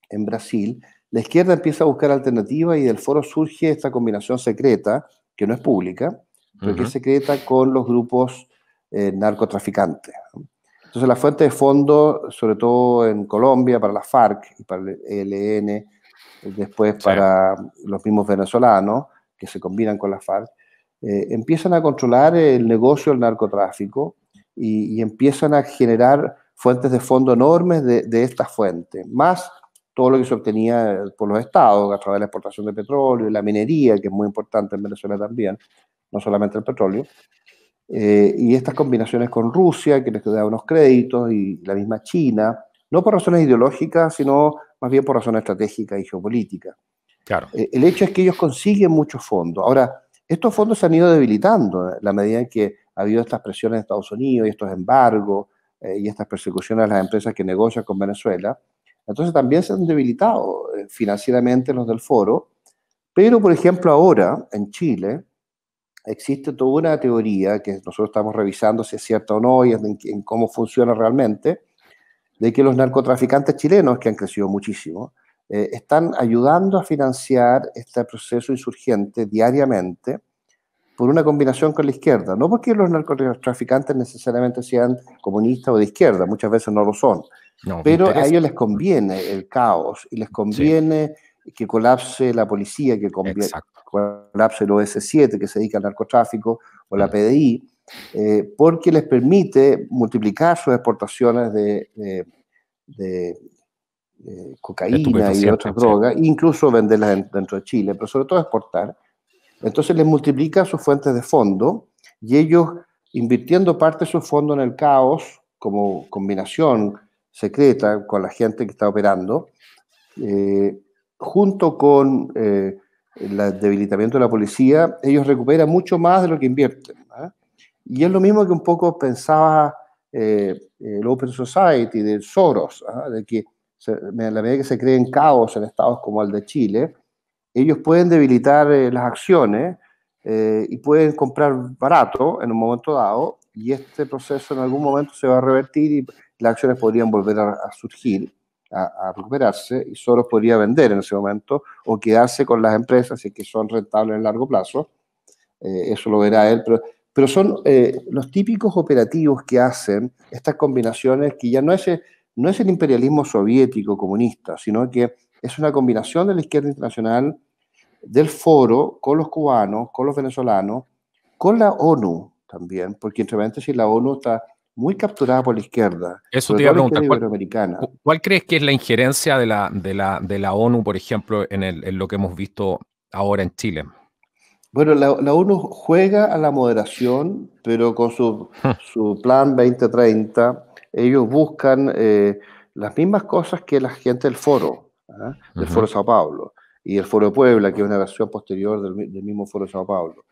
en Brasil, la izquierda empieza a buscar alternativas y del foro surge esta combinación secreta, que no es pública, pero que es secreta con los grupos eh, narcotraficantes. Entonces, las fuentes de fondo, sobre todo en Colombia, para la FARC y para el ELN, eh, después para los mismos venezolanos que se combinan con las FARC, eh, empiezan a controlar el negocio del narcotráfico y, empiezan a generar fuentes de fondo enormes de, de estas fuentes, más todo lo que se obtenía por los estados a través de la exportación de petróleo, y la minería, que es muy importante en Venezuela también, no solamente el petróleo, eh, y estas combinaciones con Rusia, que les da unos créditos, y la misma China, no por razones ideológicas, sino más bien por razones estratégicas y geopolíticas. Eh, el hecho es que ellos consiguen muchos fondos. Ahora, estos fondos se han ido debilitando en eh, la medida en que ha habido estas presiones de Estados Unidos y estos embargos y estas persecuciones a las empresas que negocian con Venezuela. Entonces también se han debilitado financieramente los del foro, pero por ejemplo ahora en Chile, existe toda una teoría que nosotros estamos revisando si es cierta o no y en, cómo funciona realmente, de que los narcotraficantes chilenos, que han crecido muchísimo, eh, están ayudando a financiar este proceso insurgente diariamente por una combinación con la izquierda. No porque los narcotraficantes necesariamente sean comunistas o de izquierda, muchas veces no lo son, pero a ellos les conviene el caos y les conviene que colapse la policía, que colapse el OS7, que se dedica al narcotráfico, o la mm. PDI, eh, porque les permite multiplicar sus exportaciones de, cocaína y otras drogas, incluso venderlas dentro de Chile, pero sobre todo exportar. Entonces les multiplica sus fuentes de fondo y ellos, invirtiendo parte de sus fondos en el caos, como combinación secreta con la gente que está operando, eh, junto con eh, el debilitamiento de la policía, ellos recuperan mucho más de lo que invierten. ¿ah? Y es lo mismo que un poco pensaba eh, el Open Society de Soros, ¿ah? de que a la medida que se creen caos en estados como el de Chile, ellos pueden debilitar eh, las acciones y pueden comprar barato en un momento dado, y este proceso en algún momento se va a revertir y las acciones podrían volver a surgir a, recuperarse y solo podría vender en ese momento o quedarse con las empresas si que son rentables en largo plazo. Eh, eso lo verá él, pero, son eh, los típicos operativos que hacen estas combinaciones que ya no es, no es el imperialismo soviético comunista, sino que es una combinación de la izquierda internacional, del foro, con los cubanos, con los venezolanos, con la ONU también, porque entre si la ONU está muy capturada por la izquierda. Eso te iba a preguntar. ¿cuál, crees que es la injerencia de la, ONU, por ejemplo, en, lo que hemos visto ahora en Chile? Bueno, la, ONU juega a la moderación, pero con su, su plan 2030, ellos buscan eh, las mismas cosas que la gente del foro, ¿ah? del foro Sao Paulo, y el foro de Puebla, que es una versión posterior del, mismo foro de Sao Paulo.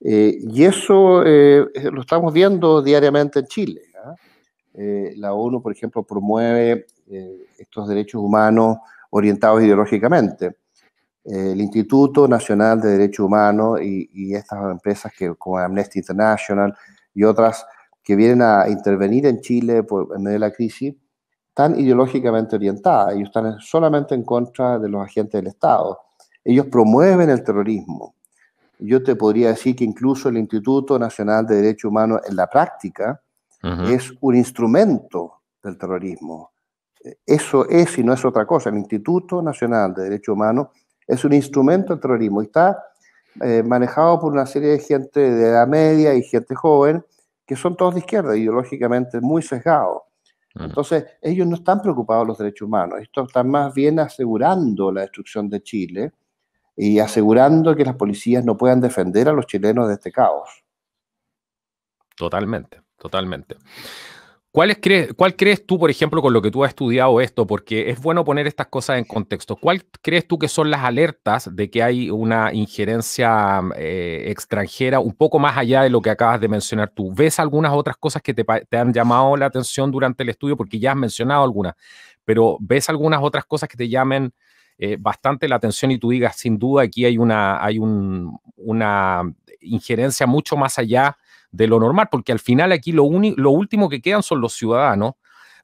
Eh, y eso eh, eh, lo estamos viendo diariamente en Chile. ¿ah? la ONU, por ejemplo, promueve estos derechos humanos orientados ideológicamente. el Instituto Nacional de Derechos Humanos y, estas empresas que, como Amnesty International y otras que vienen a intervenir en Chile por, en medio de la crisis, están ideológicamente orientadas. Ellos están solamente en contra de los agentes del Estado. Ellos promueven el terrorismo yo te podría decir que incluso el Instituto Nacional de Derechos Humanos en la práctica es un instrumento del terrorismo. Eso es y no es otra cosa. El Instituto Nacional de Derecho Humano es un instrumento del terrorismo y está eh, manejado por una serie de gente de edad media y gente joven que son todos de izquierda, ideológicamente muy sesgados. Entonces, ellos no están preocupados los derechos humanos, Esto están más bien asegurando la destrucción de Chile y asegurando que las policías no puedan defender a los chilenos de este caos. Totalmente, totalmente. ¿Cuál, ¿Cuál crees tú, por ejemplo, con lo que tú has estudiado esto? Porque es bueno poner estas cosas en contexto. ¿Cuál crees tú que son las alertas de que hay una injerencia eh, extranjera un poco más allá de lo que acabas de mencionar tú? ¿Ves algunas otras cosas que te, te han llamado la atención durante el estudio? Porque ya has mencionado algunas, pero ¿ves algunas otras cosas que te llamen eh, bastante la atención y tú digas, sin duda, aquí hay una, hay una injerencia mucho más allá de lo normal, porque al final aquí lo, lo último que quedan son los ciudadanos,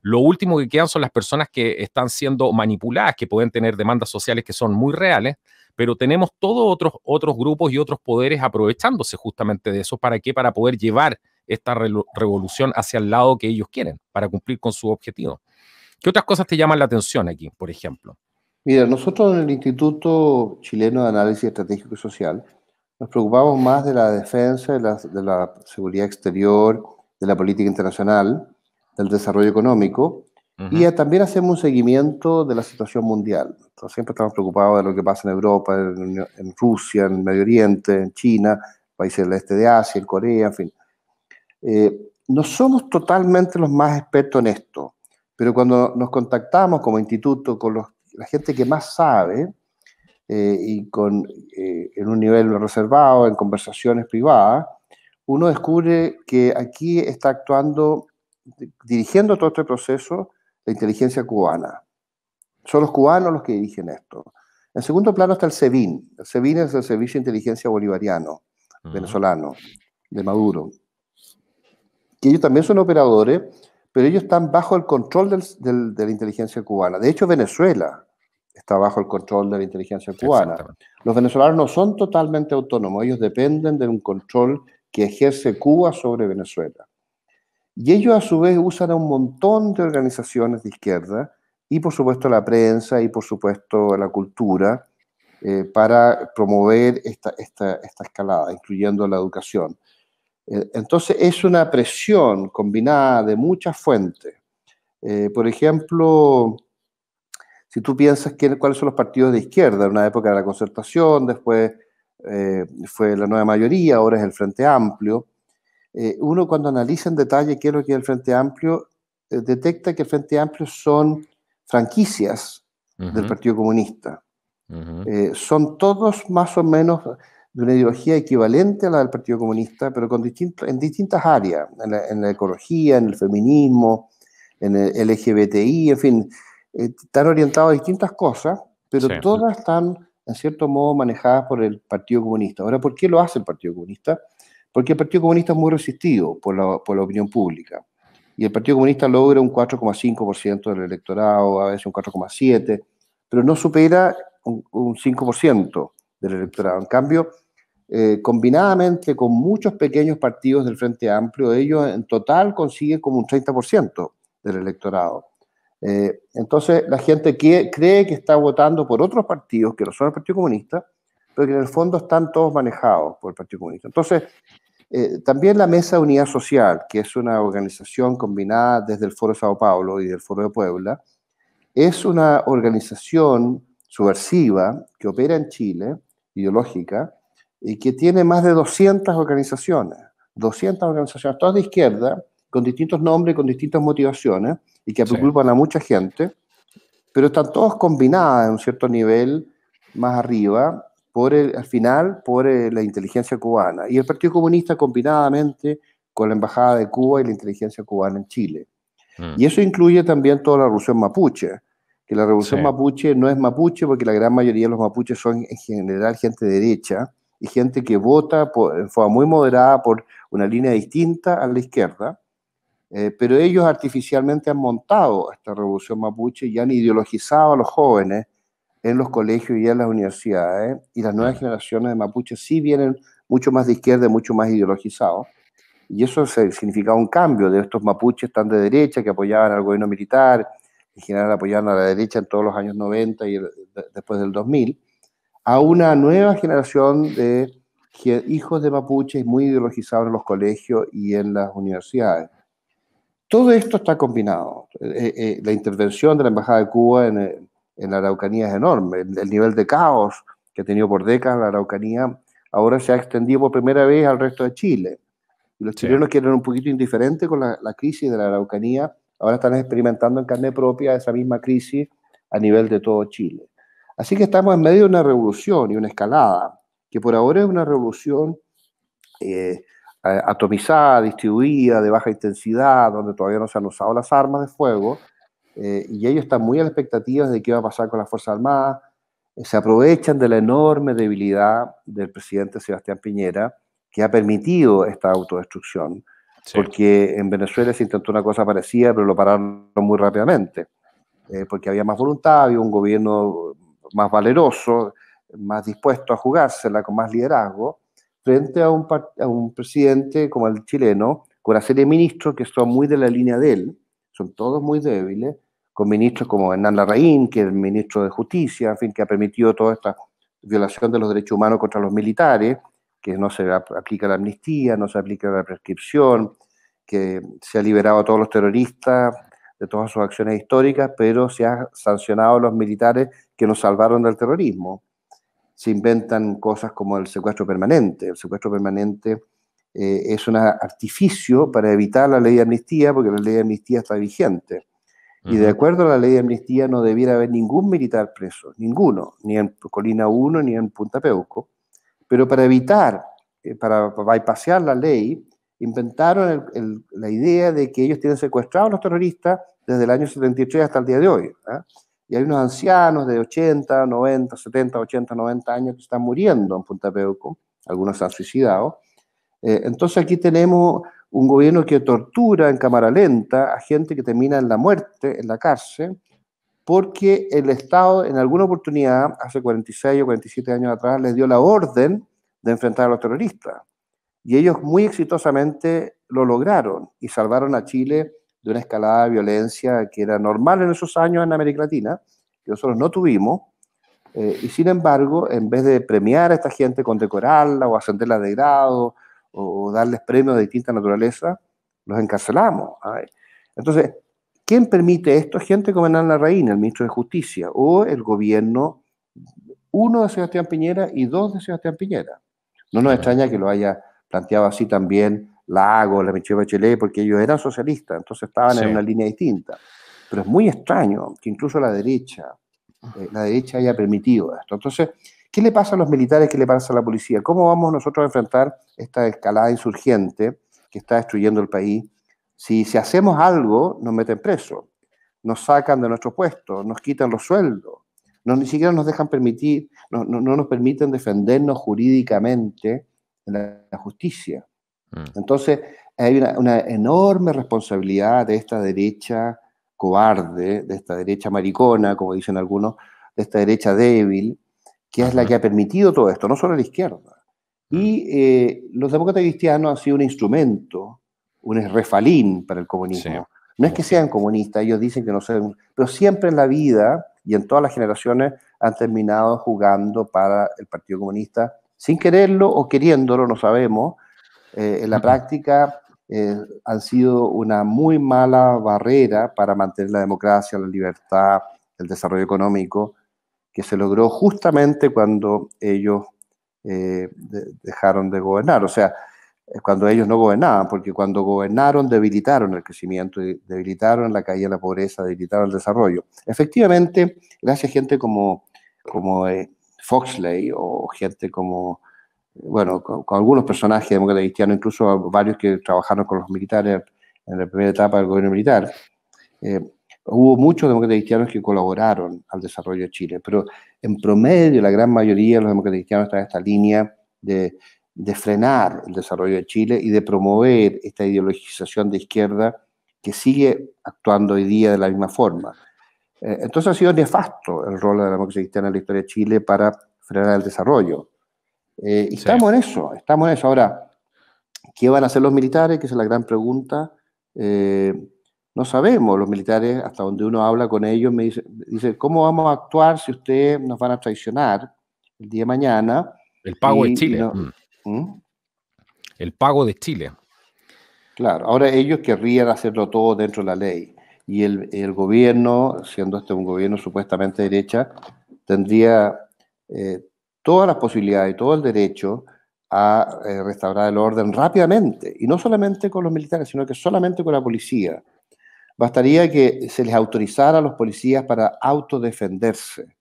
lo último que quedan son las personas que están siendo manipuladas, que pueden tener demandas sociales que son muy reales, pero tenemos todos otros, otros grupos y otros poderes aprovechándose justamente de eso. ¿Para qué? Para poder llevar esta revolución hacia el lado que ellos quieren, para cumplir con su objetivo. ¿Qué otras cosas te llaman la atención aquí, por ejemplo? Mira, nosotros en el Instituto Chileno de Análisis Estratégico y Social nos preocupamos más de la defensa, de la, seguridad exterior, de la política internacional, del desarrollo económico y también hacemos un seguimiento de la situación mundial. Entonces, siempre estamos preocupados de lo que pasa en Europa, en, Rusia, en Medio Oriente, en China, países del este de Asia, en Corea, en fin. Eh, no somos totalmente los más expertos en esto, pero cuando nos contactamos como instituto con los la gente que más sabe, eh, y con, eh, en un nivel reservado, en conversaciones privadas, uno descubre que aquí está actuando, dirigiendo todo este proceso, la inteligencia cubana. Son los cubanos los que dirigen esto. En segundo plano está el SEBIN. El SEBIN es el Servicio de Inteligencia Bolivariano, venezolano, de Maduro. Que ellos también son operadores pero ellos están bajo el control de la inteligencia cubana. De hecho, Venezuela está bajo el control de la inteligencia cubana. Los venezolanos no son totalmente autónomos, ellos dependen de un control que ejerce Cuba sobre Venezuela. Y ellos a su vez usan a un montón de organizaciones de izquierda y por supuesto la prensa y por supuesto la cultura eh, para promover esta escalada, incluyendo la educación. Eh, entonces es una presión combinada de muchas fuentes. Eh, por ejemplo, si tú piensas que cuáles son los partidos de izquierda, en una época de la concertación, después eh, fue la nueva mayoría, ahora es el Frente Amplio, uno cuando analiza en detalle qué es lo que es el Frente Amplio, detecta que el Frente Amplio son franquicias del Partido Comunista. son todos más o menos, de una ideología equivalente a la del Partido Comunista, pero con en distintas áreas, en la, ecología, en el feminismo, en el LGBTI, en fin, eh, están orientados a distintas cosas, pero todas están, en cierto modo, manejadas por el Partido Comunista. Ahora, ¿por qué lo hace el Partido Comunista? Porque el Partido Comunista es muy resistido por la, opinión pública. Y el Partido Comunista logra un 4,5% del electorado, a veces un 4,7%, pero no supera un 5% del electorado. En cambio, eh, combinadamente con muchos pequeños partidos del Frente Amplio, ellos en total consiguen como un 30% del electorado. Eh, entonces, la gente cree que está votando por otros partidos que no son el Partido Comunista, pero que en el fondo están todos manejados por el Partido Comunista. Entonces, eh, también la Mesa de Unidad Social, que es una organización combinada desde el Foro de Sao Paulo y del Foro de Puebla, es una organización subversiva que opera en Chile ideológica, y que tiene más de 200 organizaciones, 200 organizaciones, todas de izquierda, con distintos nombres, con distintas motivaciones, y que preocupan a mucha gente, pero están todas combinadas en un cierto nivel más arriba, por el, al final, por eh, la inteligencia cubana. Y el Partido Comunista combinadamente con la Embajada de Cuba y la inteligencia cubana en Chile. Mm. Y eso incluye también toda la revolución mapuche, y la revolución mapuche no es mapuche porque la gran mayoría de los mapuches son en general gente derecha y gente que vota por, en forma muy moderada por una línea distinta a la izquierda, eh, pero ellos artificialmente han montado esta revolución mapuche y han ideologizado a los jóvenes en los colegios y en las universidades, y las nuevas generaciones de mapuches sí vienen mucho más de izquierda, mucho más ideologizados. Y eso significa un cambio de estos mapuches tan de derecha que apoyaban al gobierno militar, general apoyando a la derecha en todos los años 90 y después del 2000, a una nueva generación de hijos de mapuches muy ideologizados en los colegios y en las universidades. Todo esto está combinado. Eh, eh, eh, la intervención de la Embajada de Cuba en, la Araucanía es enorme. El, nivel de caos que ha tenido por décadas la Araucanía ahora se ha extendido por primera vez al resto de Chile. Y los chilenos quieren un poquito indiferente con la crisis de la Araucanía ahora están experimentando en carne propia esa misma crisis a nivel de todo Chile. Así que estamos en medio de una revolución y una escalada, que por ahora es una revolución eh, atomizada, distribuida, de baja intensidad, donde todavía no se han usado las armas de fuego, eh, y ellos están muy a la expectativa de qué va a pasar con las Fuerzas Armadas, eh, se aprovechan de la enorme debilidad del presidente Sebastián Piñera, que ha permitido esta autodestrucción porque en Venezuela se intentó una cosa parecida, pero lo pararon muy rápidamente. Eh, porque había más voluntad, había un gobierno más valeroso, más dispuesto a jugársela, con más liderazgo, frente a un, presidente como el chileno, con una serie de ministros que son muy de la línea de él, son todos muy débiles, con ministros como Hernán Larraín, que es el ministro de Justicia, en fin, que ha permitido toda esta violación de los derechos humanos contra los militares, que no se aplica la amnistía, no se aplica la prescripción, que se ha liberado a todos los terroristas de todas sus acciones históricas, pero se ha sancionado a los militares que nos salvaron del terrorismo. Se inventan cosas como el secuestro permanente. El secuestro permanente eh, es un artificio para evitar la ley de amnistía, porque la ley de amnistía está vigente. Y de acuerdo a la ley de amnistía no debiera haber ningún militar preso, ninguno, ni en Colina 1 ni en Punta Peuco. Pero para evitar, eh, para bypassar la ley, inventaron la idea de que ellos tienen secuestrados a los terroristas desde el año 73 hasta el día de hoy. ¿ah? Y hay unos ancianos de 80, 90, 70, 80, 90 años que están muriendo en Punta Peuco, algunos se han suicidado. Eh, entonces aquí tenemos un gobierno que tortura en cámara lenta a gente que termina en la muerte, en la cárcel, porque el Estado en alguna oportunidad, hace 46 o 47 años atrás, les dio la orden de enfrentar a los terroristas. Y ellos muy exitosamente lo lograron y salvaron a Chile de una escalada de violencia que era normal en esos años en América Latina, que nosotros no tuvimos. Eh, y sin embargo, en vez de premiar a esta gente, condecorarla o ascenderla de grado o, darles premios de distinta naturaleza, los encarcelamos. ¿ah? Entonces, ¿Quién permite esto? Gente como la reina, el ministro de Justicia, o el gobierno, uno de Sebastián Piñera y dos de Sebastián Piñera. No nos extraña que lo haya planteado así también Lago, la Michelle Bachelet, porque ellos eran socialistas, entonces estaban en una línea distinta. Pero es muy extraño que incluso la derecha, ah. eh, la derecha haya permitido esto. Entonces, ¿qué le pasa a los militares? ¿Qué le pasa a la policía? ¿Cómo vamos nosotros a enfrentar esta escalada insurgente que está destruyendo el país si, hacemos algo, nos meten preso, nos sacan de nuestro puesto, nos quitan los sueldos, no, ni siquiera nos dejan permitir, no, nos permiten defendernos jurídicamente en la, justicia. Mm. Entonces, hay una, enorme responsabilidad de esta derecha cobarde, de esta derecha maricona, como dicen algunos, de esta derecha débil, que es la que ha permitido todo esto, no solo la izquierda. Mm. Y eh, los demócratas cristianos han sido un instrumento un refalín para el comunismo. No es que sean comunistas, ellos dicen que no son, pero siempre en la vida y en todas las generaciones han terminado jugando para el Partido Comunista, sin quererlo o queriéndolo, no sabemos. Eh, en la práctica eh, han sido una muy mala barrera para mantener la democracia, la libertad, el desarrollo económico, que se logró justamente cuando ellos eh, dejaron de gobernar. O sea, cuando ellos no gobernaban, porque cuando gobernaron debilitaron el crecimiento, debilitaron la caída de la pobreza, debilitaron el desarrollo. Efectivamente, gracias a gente como, como eh, Foxley o gente como, bueno, con, algunos personajes democráticos cristianos, incluso varios que trabajaron con los militares en la primera etapa del gobierno militar, eh, hubo muchos democráticos cristianos que colaboraron al desarrollo de Chile, pero en promedio la gran mayoría de los democráticos cristianos están en esta línea de de frenar el desarrollo de Chile y de promover esta ideologización de izquierda que sigue actuando hoy día de la misma forma. Eh, entonces ha sido nefasto el rol de la democracia cristiana en la historia de Chile para frenar el desarrollo. Eh, y Estamos en eso, estamos en eso. Ahora, ¿qué van a hacer los militares? Que es la gran pregunta. Eh, no sabemos, los militares, hasta donde uno habla con ellos, me dice, ¿cómo vamos a actuar si ustedes nos van a traicionar el día de mañana? El pago de Chile. Mm. ¿Mm? El pago de Chile. Claro, ahora ellos querrían hacerlo todo dentro de la ley y el, gobierno, siendo este un gobierno supuestamente derecha, tendría eh, todas las posibilidades y todo el derecho a eh, restaurar el orden rápidamente, y no solamente con los militares, sino que solamente con la policía. Bastaría que se les autorizara a los policías para autodefenderse.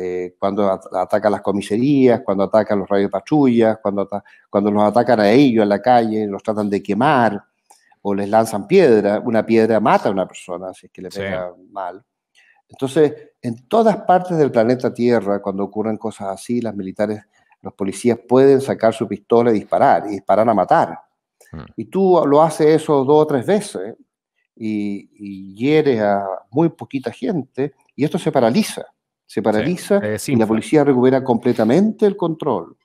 Eh, cuando atacan las comiserías, cuando atacan los rayos de cuando, cuando los atacan a ellos en la calle, los tratan de quemar o les lanzan piedra. Una piedra mata a una persona si es que le pega mal. Entonces, en todas partes del planeta Tierra, cuando ocurren cosas así, las militares, los policías pueden sacar su pistola y disparar, y disparan a matar. Mm. Y tú lo haces eso dos o tres veces y hieres a muy poquita gente y esto se paraliza se paraliza y la policía recupera completamente el control.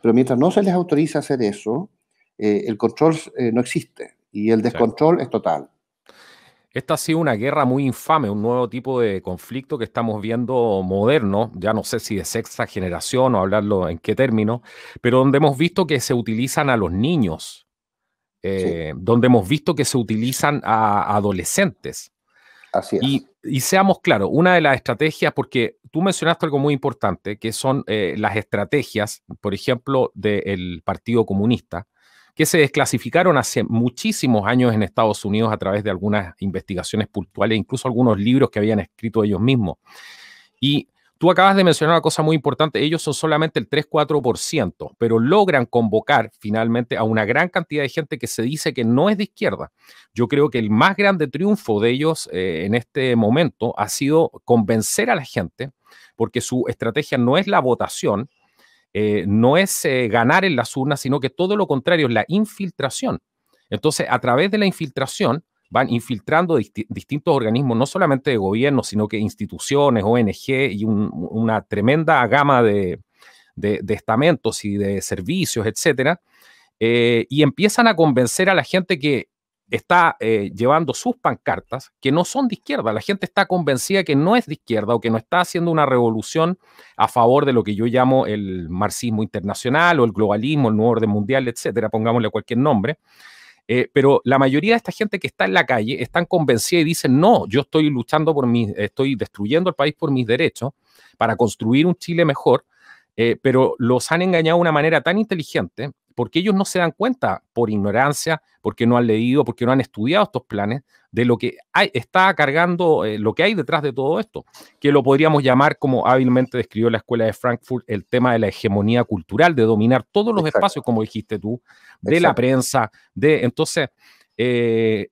Pero mientras no se les autoriza hacer eso, eh, el control eh, no existe y el descontrol es total. Esta ha sido una guerra muy infame, un nuevo tipo de conflicto que estamos viendo moderno, ya no sé si de sexta generación o hablarlo en qué término, pero donde hemos visto que se utilizan a los niños, eh, donde hemos visto que se utilizan a adolescentes. Así es y seamos claros, una de las estrategias, porque tú mencionaste algo muy importante, que son eh, las estrategias, por ejemplo, del Partido Comunista, que se desclasificaron hace muchísimos años en Estados Unidos a través de algunas investigaciones puntuales, incluso algunos libros que habían escrito ellos mismos. Y Tú acabas de mencionar una cosa muy importante, ellos son solamente el 3-4%, pero logran convocar finalmente a una gran cantidad de gente que se dice que no es de izquierda. Yo creo que el más grande triunfo de ellos eh, en este momento ha sido convencer a la gente, porque su estrategia no es la votación, eh, no es eh, ganar en las urnas, sino que todo lo contrario es la infiltración. Entonces, a través de la infiltración, van infiltrando distintos organismos, no solamente de gobierno, sino que instituciones, ONG y una tremenda gama de, estamentos y de servicios, etcétera, eh, y empiezan a convencer a la gente que está eh, llevando sus pancartas que no son de izquierda. La gente está convencida que no es de izquierda o que no está haciendo una revolución a favor de lo que yo llamo el marxismo internacional o el globalismo, el nuevo orden mundial, etcétera, pongámosle cualquier nombre. Eh, pero la mayoría de esta gente que está en la calle están convencida y dicen, no, yo estoy luchando por mí, estoy destruyendo el país por mis derechos, para construir un Chile mejor, eh, pero los han engañado de una manera tan inteligente porque ellos no se dan cuenta por ignorancia, porque no han leído, porque no han estudiado estos planes, de lo que está cargando, eh, lo que hay detrás de todo esto, que lo podríamos llamar, como hábilmente describió la Escuela de Frankfurt, el tema de la hegemonía cultural, de dominar todos los espacios, como dijiste tú, de la prensa, de... Entonces, eh,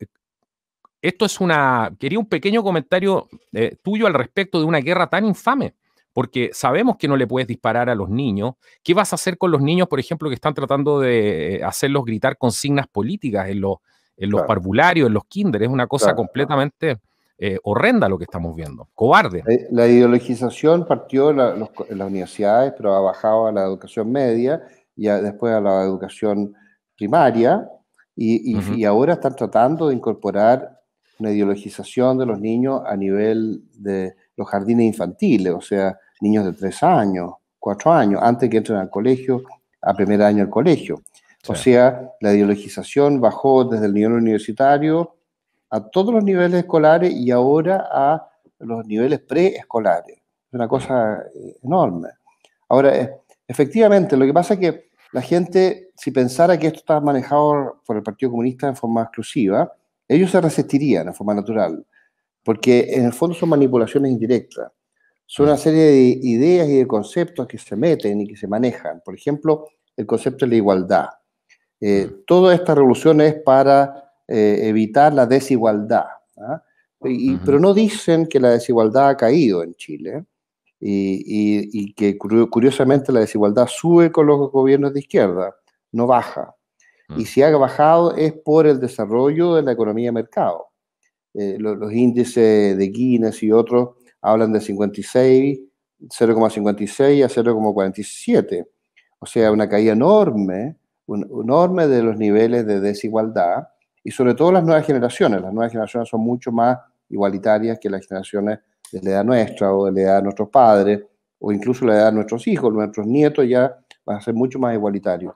esto es una... Quería un pequeño comentario eh, tuyo al respecto de una guerra tan infame porque sabemos que no le puedes disparar a los niños. ¿Qué vas a hacer con los niños, por ejemplo, que están tratando de hacerlos gritar consignas políticas en los, en los parvularios, en los kinder? Es una cosa completamente eh, horrenda lo que estamos viendo, cobarde. Eh, la, ideologización partió en, las universidades, pero ha bajado a la educación media y después a la educación primaria, y, y ahora están tratando de incorporar una ideologización de los niños a nivel de los jardines infantiles, o sea, niños de tres años, cuatro años, antes que entren al colegio, a primer año del colegio. O sea, la ideologización bajó desde el nivel universitario a todos los niveles escolares y ahora a los niveles preescolares. Es una cosa eh, enorme. Ahora, eh, efectivamente, lo que pasa es que la gente, si pensara que esto estaba manejado por el Partido Comunista en forma exclusiva, ellos se resistirían de forma natural, porque en el fondo son manipulaciones indirectas son una serie de ideas y de conceptos que se meten y que se manejan. Por ejemplo, el concepto de la igualdad. Eh, mm. toda esta revolución es para eh, evitar la desigualdad. ¿ah? Pero no dicen que la desigualdad ha caído en Chile ¿eh? y, que curiosamente la desigualdad sube con los gobiernos de izquierda, no baja. Y mm. si ha bajado es por el desarrollo de la economía de mercado. Eh, los índices de Guinness y otros hablan de 56, 0,56 a 0,47. O sea, una caída enorme, un, enorme de los niveles de desigualdad y sobre todo las nuevas generaciones. Las nuevas generaciones son mucho más igualitarias que las generaciones de la edad nuestra o de la edad de nuestros padres o incluso la edad de nuestros hijos, nuestros nietos ya van a ser mucho más igualitarios.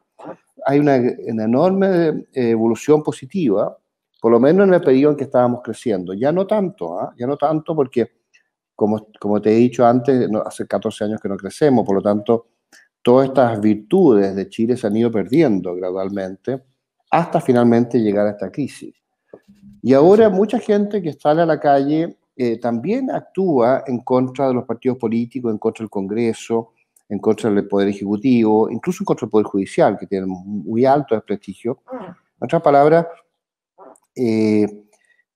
Hay una, enorme eh, evolución positiva, por lo menos en el periodo en que estábamos creciendo. Ya no tanto, ¿ah? ya no tanto porque como, te he dicho antes, hace 14 años que no crecemos, por lo tanto, todas estas virtudes de Chile se han ido perdiendo gradualmente hasta finalmente llegar a esta crisis. Y ahora mucha gente que sale a la calle eh, también actúa en contra de los partidos políticos, en contra del Congreso, en contra del Poder Ejecutivo, incluso en contra del Poder Judicial, que tiene muy alto desprestigio. Ah. En otras palabras, eh,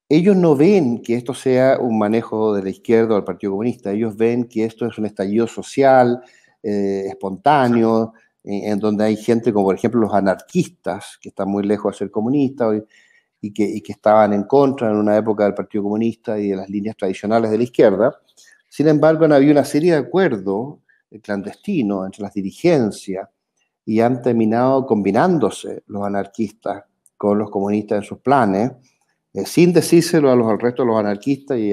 ellos no ven que esto sea un manejo de la izquierda o del Partido Comunista, ellos ven que esto es un estallido social, eh, espontáneo, en, donde hay gente como por ejemplo los anarquistas, que están muy lejos de ser comunistas y, que, estaban en contra en una época del Partido Comunista y de las líneas tradicionales de la izquierda. Sin embargo, han habido una serie de acuerdos eh, clandestinos entre las dirigencias y han terminado combinándose los anarquistas con los comunistas en sus planes eh, sin decírselo a los, al resto de los anarquistas y,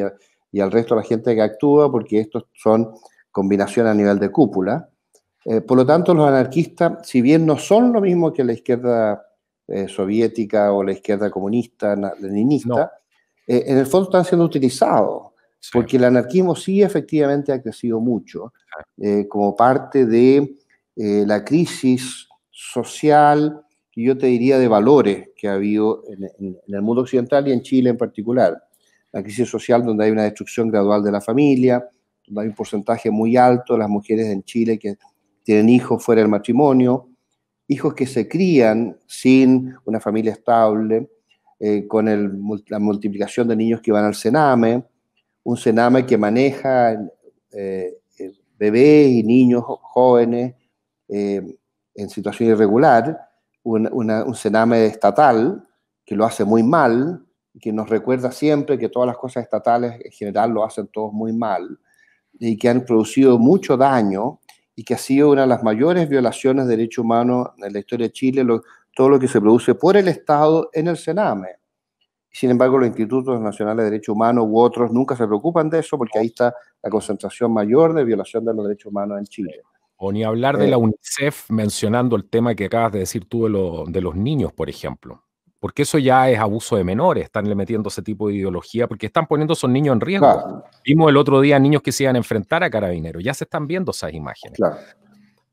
al resto de la gente que actúa, porque estos son combinaciones a nivel de cúpula. Eh, por lo tanto, los anarquistas, si bien no son lo mismo que la izquierda eh, soviética o la izquierda comunista, leninista, en el fondo están siendo utilizados, porque el anarquismo sí efectivamente ha crecido mucho ah. como parte de la crisis social, que yo te diría de valores que ha habido en, el mundo occidental y en Chile en particular. La crisis social donde hay una destrucción gradual de la familia, donde hay un porcentaje muy alto de las mujeres en Chile que tienen hijos fuera del matrimonio, hijos que se crían sin una familia estable, eh, con la multiplicación de niños que van al cename, un cename que maneja eh, eh, bebés y niños jóvenes en situación irregular, un, una, un cename estatal que lo hace muy mal, que nos recuerda siempre que todas las cosas estatales en general lo hacen todos muy mal y que han producido mucho daño y que ha sido una de las mayores violaciones de derechos humanos en la historia de Chile, todo lo que se produce por el Estado en el Sename. Sin embargo, los institutos nacionales de derechos humanos u otros nunca se preocupan de eso porque ahí está la concentración mayor de violación de los derechos humanos en Chile. O ni hablar de eh. la UNICEF mencionando el tema que acabas de decir tú de, de los niños, por ejemplo. Porque eso ya es abuso de menores, están metiendo ese tipo de ideología, porque están poniendo a esos niños en riesgo. Vimos el otro día niños que se iban a enfrentar a carabineros, ya se están viendo esas imágenes.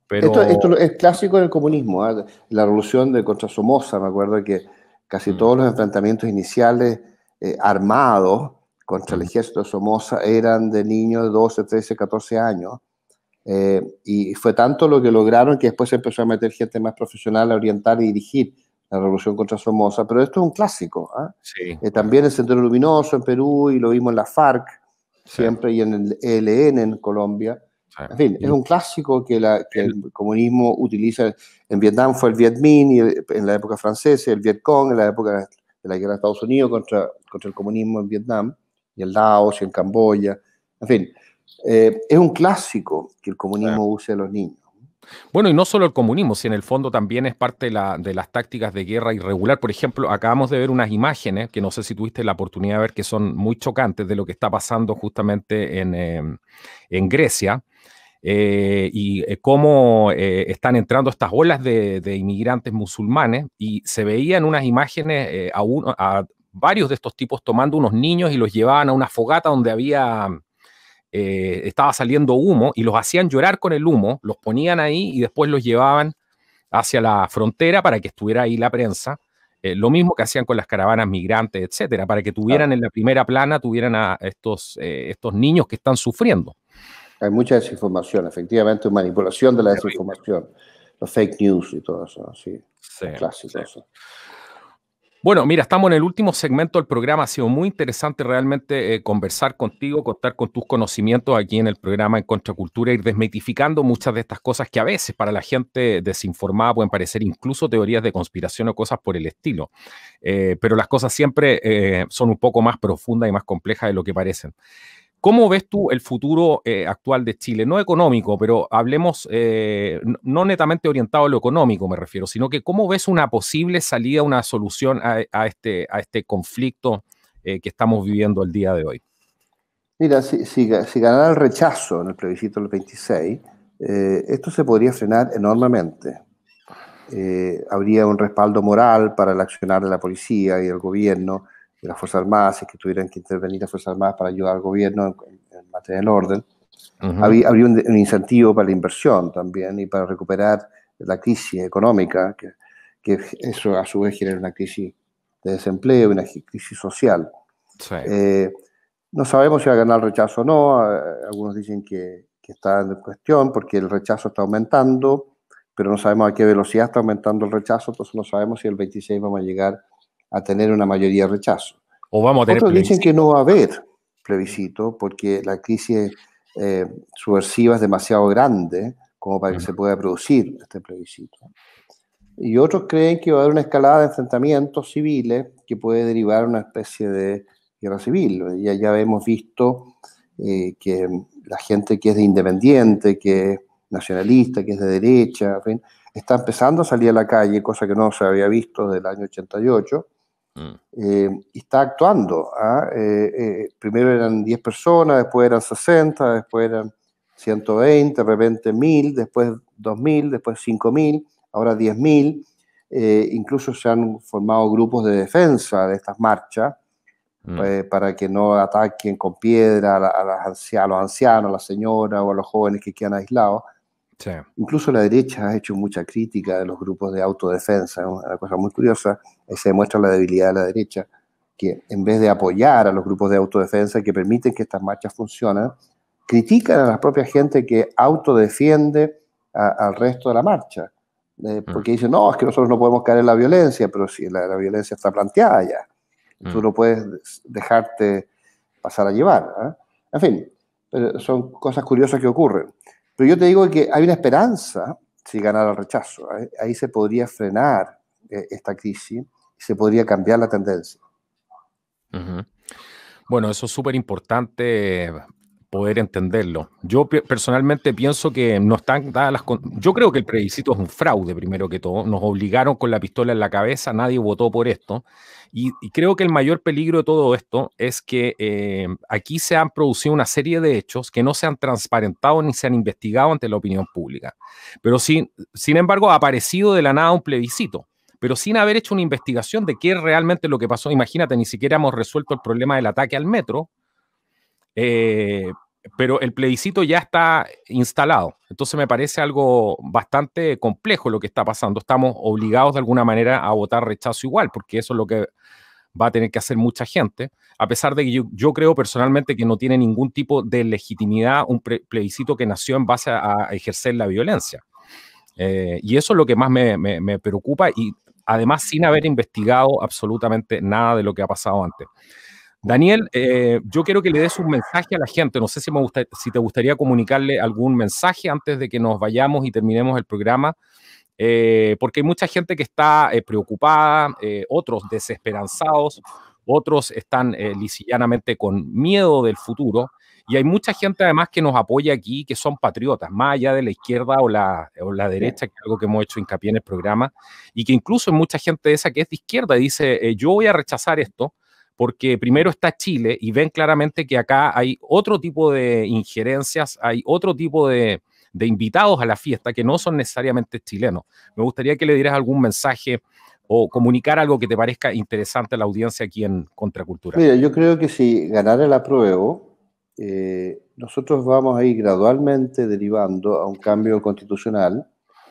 Esto, es clásico en el comunismo, ¿ah? la revolución de contra Somoza, me acuerdo que casi mm. todos los enfrentamientos iniciales eh, armados contra el mm. ejército de Somoza eran de niños de 12, 13, 14 años, eh, y fue tanto lo que lograron que después se empezó a meter gente más profesional a orientar y dirigir la revolución contra Somoza. Pero esto es un clásico. ¿ah? Eh, también el Centro Luminoso en Perú y lo vimos en la FARC siempre y en el ELN en Colombia. En fin, es un clásico que, el comunismo utiliza. En Vietnam fue el Viet Minh y en la época francesa, el Viet Cong en la época de la guerra de Estados Unidos contra, contra el comunismo en Vietnam, y el Laos y en Camboya. En fin, eh, es un clásico que el comunismo use a los niños. Bueno, y no solo el comunismo, si en el fondo también es parte de, las tácticas de guerra irregular. Por ejemplo, acabamos de ver unas imágenes que no sé si tuviste la oportunidad de ver, que son muy chocantes de lo que está pasando justamente en, em, Grecia. Eh, y eh, cómo están entrando estas olas de, inmigrantes musulmanes y se veían unas imágenes a varios de estos tipos tomando unos niños y los llevaban a una fogata donde había eh, estaba saliendo humo y los hacían llorar con el humo, los ponían ahí y después los llevaban hacia la frontera para que estuviera ahí la prensa. Eh, lo mismo que hacían con las caravanas migrantes, etcétera, para que tuvieran en la primera plana, tuvieran a estos, eh, estos niños que están sufriendo. Hay mucha desinformación, efectivamente, manipulación de la desinformación, los fake news y todo eso, así sí bueno, mira, estamos en el último segmento del programa. Ha sido muy interesante realmente eh, conversar contigo, contar con tus conocimientos aquí en el programa en Contracultura, ir desmitificando muchas de estas cosas que a veces para la gente desinformada pueden parecer incluso teorías de conspiración o cosas por el estilo. Eh, pero las cosas siempre eh, son un poco más profundas y más complejas de lo que parecen. ¿Cómo ves tú el futuro eh, actual de Chile? No económico, pero hablemos eh, no netamente orientado a lo económico, me refiero, sino que cómo ves una posible salida, una solución a, este, a este conflicto eh, que estamos viviendo el día de hoy. Mira, si, si, si ganara el rechazo en el plebiscito del 26, esto se podría frenar enormemente. habría un respaldo moral para el accionar de la policía y el gobierno de las Fuerzas Armadas, y que tuvieran que intervenir las Fuerzas Armadas para ayudar al gobierno en, materia del orden, había había un, incentivo para la inversión también y para recuperar la crisis económica, que, que eso a su vez genera una crisis de desempleo, una crisis social. Eh, no sabemos si va a ganar el rechazo o no, algunos dicen que, que está en cuestión porque el rechazo está aumentando, pero no sabemos a qué velocidad está aumentando el rechazo, entonces no sabemos si el 26 vamos a llegar a tener una mayoría de rechazo. O vamos a tener Otros dicen que no va a haber plebiscito porque la crisis eh, subversiva es demasiado grande como para que se pueda producir este plebiscito. Y otros creen que va a haber una escalada de enfrentamientos civiles que puede derivar una especie de guerra civil. Ya, ya hemos visto eh, que la gente que es de independiente, que es nacionalista, que es de derecha, está empezando a salir a la calle, cosa que no se había visto desde el año 88, Mm. Eh, y está actuando. ¿ah? Eh, eh, primero eran 10 personas, después eran 60, después eran 120, de repente 1000, después 2000, después 5000, ahora 10000. incluso se han formado grupos de defensa de estas marchas mm. pues, para que no ataquen con piedra a, a, los ancianos, a las señoras o a los jóvenes que quedan aislados. Incluso la derecha ha hecho mucha crítica de los grupos de autodefensa, una cosa muy curiosa, se demuestra la debilidad de la derecha, que en vez de apoyar a los grupos de autodefensa que permiten que estas marchas funcionen, critican a la propia gente que autodefiende al resto de la marcha, eh, mm. porque dicen, no, es que nosotros no podemos caer en la violencia, pero si la, violencia está planteada ya, mm. tú no puedes dejarte pasar a llevar. ¿eh? En fin, son cosas curiosas que ocurren. Pero yo te digo que hay una esperanza si ganara el rechazo. ¿eh? Ahí se podría frenar eh, esta crisis y se podría cambiar la tendencia. Bueno, eso es súper importante poder entenderlo. Yo personalmente pienso que no están dadas las... Yo creo que el plebiscito es un fraude, primero que todo. Nos obligaron con la pistola en la cabeza, nadie votó por esto. Y, creo que el mayor peligro de todo esto es que eh, aquí se han producido una serie de hechos que no se han transparentado ni se han investigado ante la opinión pública. Pero sin, sin embargo, ha aparecido de la nada un plebiscito pero sin haber hecho una investigación de qué es realmente lo que pasó. Imagínate, ni siquiera hemos resuelto el problema del ataque al metro, eh, pero el plebiscito ya está instalado. Entonces me parece algo bastante complejo lo que está pasando. Estamos obligados de alguna manera a votar rechazo igual, porque eso es lo que va a tener que hacer mucha gente, a pesar de que yo, creo personalmente que no tiene ningún tipo de legitimidad un plebiscito que nació en base a, ejercer la violencia. Eh, y eso es lo que más me preocupa y además sin haber investigado absolutamente nada de lo que ha pasado antes. Daniel, eh, yo quiero que le des un mensaje a la gente. No sé si, me gusta, te gustaría comunicarle algún mensaje antes de que nos vayamos y terminemos el programa, eh, porque hay mucha gente que está eh, preocupada, otros desesperanzados, otros están lisillanamente con miedo del futuro. Y hay mucha gente además que nos apoya aquí, que son patriotas, más allá de la izquierda o la, o la derecha, que algo que hemos hecho hincapié en el programa, y que incluso hay mucha gente de esa que es de izquierda y dice, yo voy a rechazar esto, porque primero está Chile y ven claramente que acá hay otro tipo de injerencias, hay otro tipo de, invitados a la fiesta que no son necesariamente chilenos. Me gustaría que le dieras algún mensaje o comunicar algo que te parezca interesante a la audiencia aquí en Contracultura. Mira, yo creo que si ganar el apruebo, eh, nosotros vamos a ir gradualmente derivando a un cambio constitucional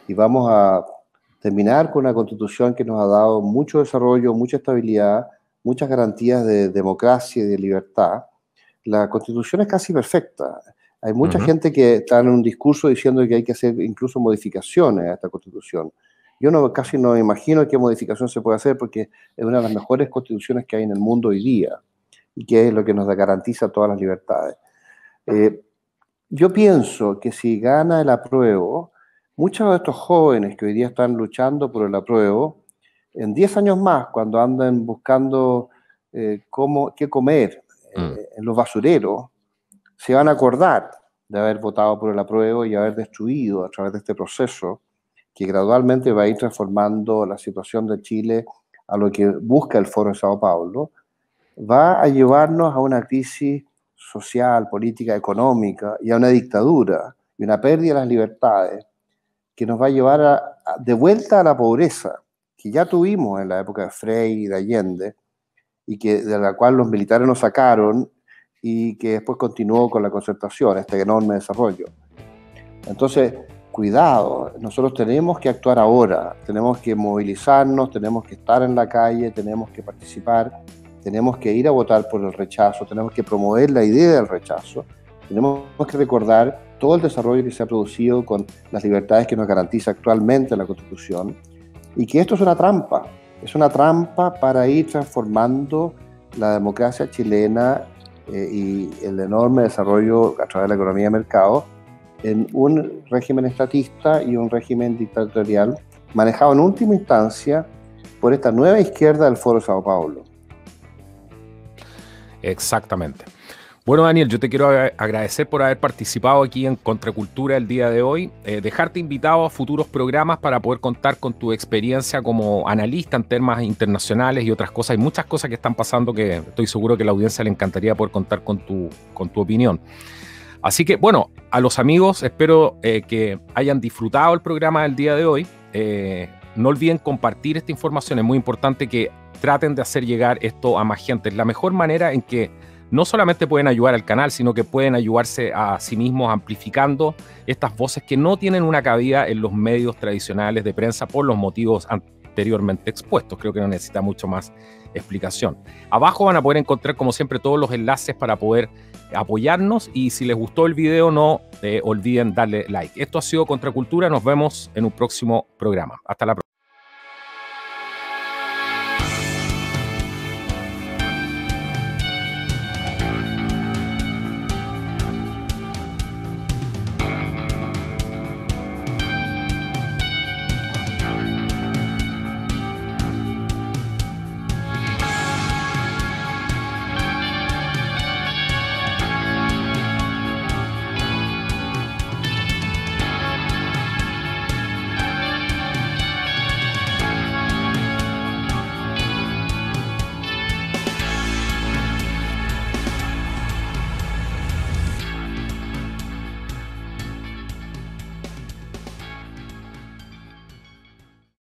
y vamos a terminar con una constitución que nos ha dado mucho desarrollo, mucha estabilidad, muchas garantías de democracia y de libertad, la constitución es casi perfecta. Hay mucha gente que está en un discurso diciendo que hay que hacer incluso modificaciones a esta constitución. Yo no, casi no imagino qué modificación se puede hacer porque es una de las mejores constituciones que hay en el mundo hoy día y que es lo que nos garantiza todas las libertades. Eh, yo pienso que si gana el apruebo, muchos de estos jóvenes que hoy día están luchando por el apruebo en 10 años más, cuando anden buscando eh, cómo, qué comer eh, mm. en los basureros, se van a acordar de haber votado por el apruebo y haber destruido a través de este proceso que gradualmente va a ir transformando la situación de Chile a lo que busca el Foro de Sao Paulo, va a llevarnos a una crisis social, política, económica y a una dictadura y una pérdida de las libertades que nos va a llevar de vuelta a la pobreza ya tuvimos en la época de Frey y de Allende, y que, de la cual los militares nos sacaron y que después continuó con la concertación, este enorme desarrollo. Entonces, cuidado, nosotros tenemos que actuar ahora, tenemos que movilizarnos, tenemos que estar en la calle, tenemos que participar, tenemos que ir a votar por el rechazo, tenemos que promover la idea del rechazo, tenemos que recordar todo el desarrollo que se ha producido con las libertades que nos garantiza actualmente la Constitución y que esto es una trampa, es una trampa para ir transformando la democracia chilena eh, y el enorme desarrollo a través de la economía de mercado en un régimen estatista y un régimen dictatorial manejado en última instancia por esta nueva izquierda del Foro de Sao Paulo. Exactamente. Bueno, Daniel, yo te quiero agradecer por haber participado aquí en Contracultura el día de hoy, eh, dejarte invitado a futuros programas para poder contar con tu experiencia como analista en temas internacionales y otras cosas. Hay muchas cosas que están pasando que estoy seguro que a la audiencia le encantaría poder contar con tu, con tu opinión. Así que, bueno, a los amigos, espero eh, que hayan disfrutado el programa del día de hoy. Eh, no olviden compartir esta información, es muy importante que traten de hacer llegar esto a más gente. Es la mejor manera en que no solamente pueden ayudar al canal, sino que pueden ayudarse a sí mismos amplificando estas voces que no tienen una cabida en los medios tradicionales de prensa por los motivos anteriormente expuestos. Creo que no necesita mucho más explicación. Abajo van a poder encontrar, como siempre, todos los enlaces para poder apoyarnos y si les gustó el video no eh, olviden darle like. Esto ha sido Contracultura, nos vemos en un próximo programa. Hasta la próxima.